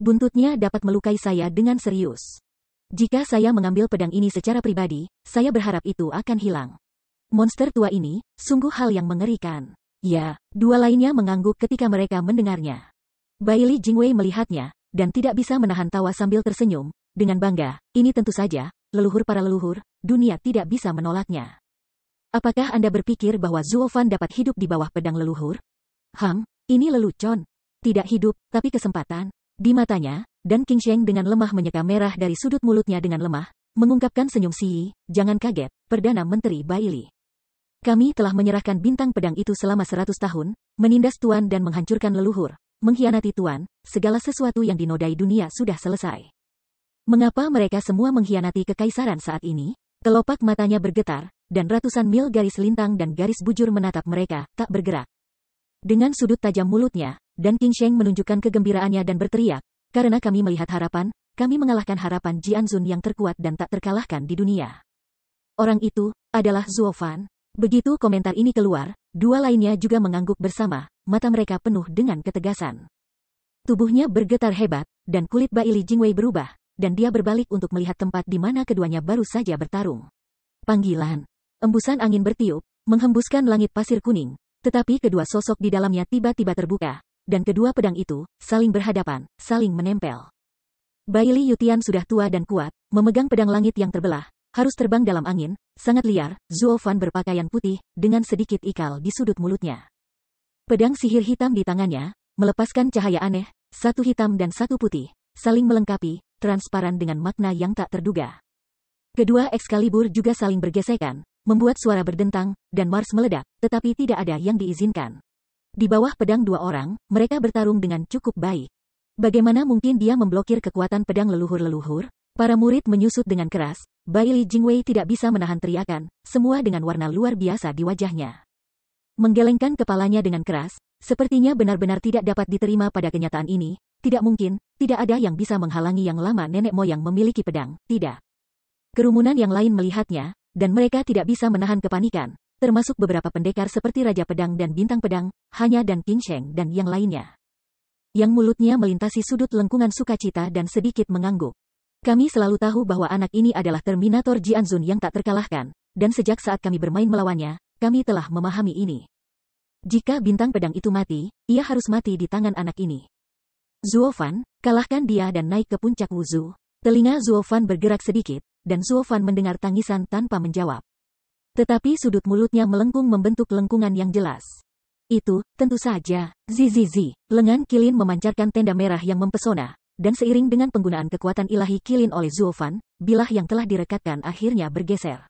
Buntutnya dapat melukai saya dengan serius. Jika saya mengambil pedang ini secara pribadi, saya berharap itu akan hilang. Monster tua ini, sungguh hal yang mengerikan. Ya, dua lainnya mengangguk ketika mereka mendengarnya. Bai Li Jingwei melihatnya, dan tidak bisa menahan tawa sambil tersenyum, dengan bangga, ini tentu saja, leluhur para leluhur, dunia tidak bisa menolaknya. Apakah Anda berpikir bahwa Zuofan dapat hidup di bawah pedang leluhur? Hang, ini lelucon. Tidak hidup, tapi kesempatan. Di matanya, dan King Sheng dengan lemah menyeka merah dari sudut mulutnya dengan lemah, mengungkapkan senyum si Yi, jangan kaget, Perdana Menteri Baili. Kami telah menyerahkan bintang pedang itu selama seratus tahun, menindas tuan dan menghancurkan leluhur, mengkhianati Tuan, segala sesuatu yang dinodai dunia sudah selesai. Mengapa mereka semua mengkhianati kekaisaran saat ini? Kelopak matanya bergetar, dan ratusan mil garis lintang dan garis bujur menatap mereka, tak bergerak. Dengan sudut tajam mulutnya, dan King Sheng menunjukkan kegembiraannya dan berteriak, karena kami melihat harapan, kami mengalahkan harapan Jianzun yang terkuat dan tak terkalahkan di dunia. Orang itu, adalah Fan. Begitu komentar ini keluar, dua lainnya juga mengangguk bersama, mata mereka penuh dengan ketegasan. Tubuhnya bergetar hebat, dan kulit Baili Jingwei berubah, dan dia berbalik untuk melihat tempat di mana keduanya baru saja bertarung. Panggilan. Embusan angin bertiup, menghembuskan langit pasir kuning, tetapi kedua sosok di dalamnya tiba-tiba terbuka, dan kedua pedang itu, saling berhadapan, saling menempel. Baili Yutian sudah tua dan kuat, memegang pedang langit yang terbelah, harus terbang dalam angin, sangat liar, Fan berpakaian putih, dengan sedikit ikal di sudut mulutnya. Pedang sihir hitam di tangannya, melepaskan cahaya aneh, satu hitam dan satu putih, saling melengkapi, transparan dengan makna yang tak terduga. Kedua ekskalibur juga saling bergesekan, membuat suara berdentang, dan Mars meledak, tetapi tidak ada yang diizinkan. Di bawah pedang dua orang, mereka bertarung dengan cukup baik. Bagaimana mungkin dia memblokir kekuatan pedang leluhur-leluhur? Para murid menyusut dengan keras, Bai Li Jingwei tidak bisa menahan teriakan, semua dengan warna luar biasa di wajahnya menggelengkan kepalanya dengan keras, sepertinya benar-benar tidak dapat diterima pada kenyataan ini, tidak mungkin, tidak ada yang bisa menghalangi yang lama nenek moyang memiliki pedang, tidak. Kerumunan yang lain melihatnya, dan mereka tidak bisa menahan kepanikan, termasuk beberapa pendekar seperti Raja Pedang dan Bintang Pedang, Hanya dan King Sheng dan yang lainnya. Yang mulutnya melintasi sudut lengkungan sukacita dan sedikit mengangguk. Kami selalu tahu bahwa anak ini adalah Terminator Jianzun yang tak terkalahkan, dan sejak saat kami bermain melawannya, kami telah memahami ini. Jika bintang pedang itu mati, ia harus mati di tangan anak ini. Zuofan, kalahkan dia dan naik ke puncak Wuzu. Telinga Zuofan bergerak sedikit, dan Zuofan mendengar tangisan tanpa menjawab. Tetapi sudut mulutnya melengkung membentuk lengkungan yang jelas. Itu, tentu saja, Zizizi, lengan Kilin memancarkan tenda merah yang mempesona, dan seiring dengan penggunaan kekuatan ilahi Kilin oleh Zuofan, bilah yang telah direkatkan akhirnya bergeser.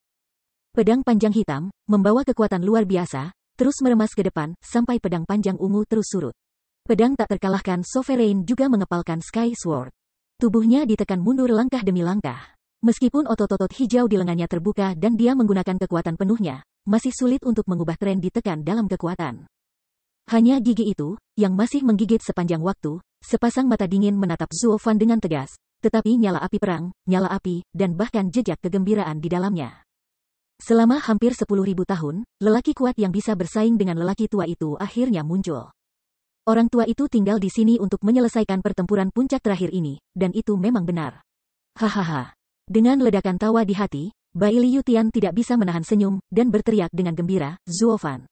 Pedang panjang hitam, membawa kekuatan luar biasa, terus meremas ke depan, sampai pedang panjang ungu terus surut. Pedang tak terkalahkan Sovereign juga mengepalkan Sky Sword. Tubuhnya ditekan mundur langkah demi langkah. Meskipun otot-otot hijau di lengannya terbuka dan dia menggunakan kekuatan penuhnya, masih sulit untuk mengubah tren ditekan dalam kekuatan. Hanya gigi itu, yang masih menggigit sepanjang waktu, sepasang mata dingin menatap Zuofan dengan tegas, tetapi nyala api perang, nyala api, dan bahkan jejak kegembiraan di dalamnya. Selama hampir sepuluh ribu tahun, lelaki kuat yang bisa bersaing dengan lelaki tua itu akhirnya muncul. Orang tua itu tinggal di sini untuk menyelesaikan pertempuran puncak terakhir ini, dan itu memang benar. Hahaha. Dengan ledakan tawa di hati, Bai Liu tidak bisa menahan senyum, dan berteriak dengan gembira, Zuofan.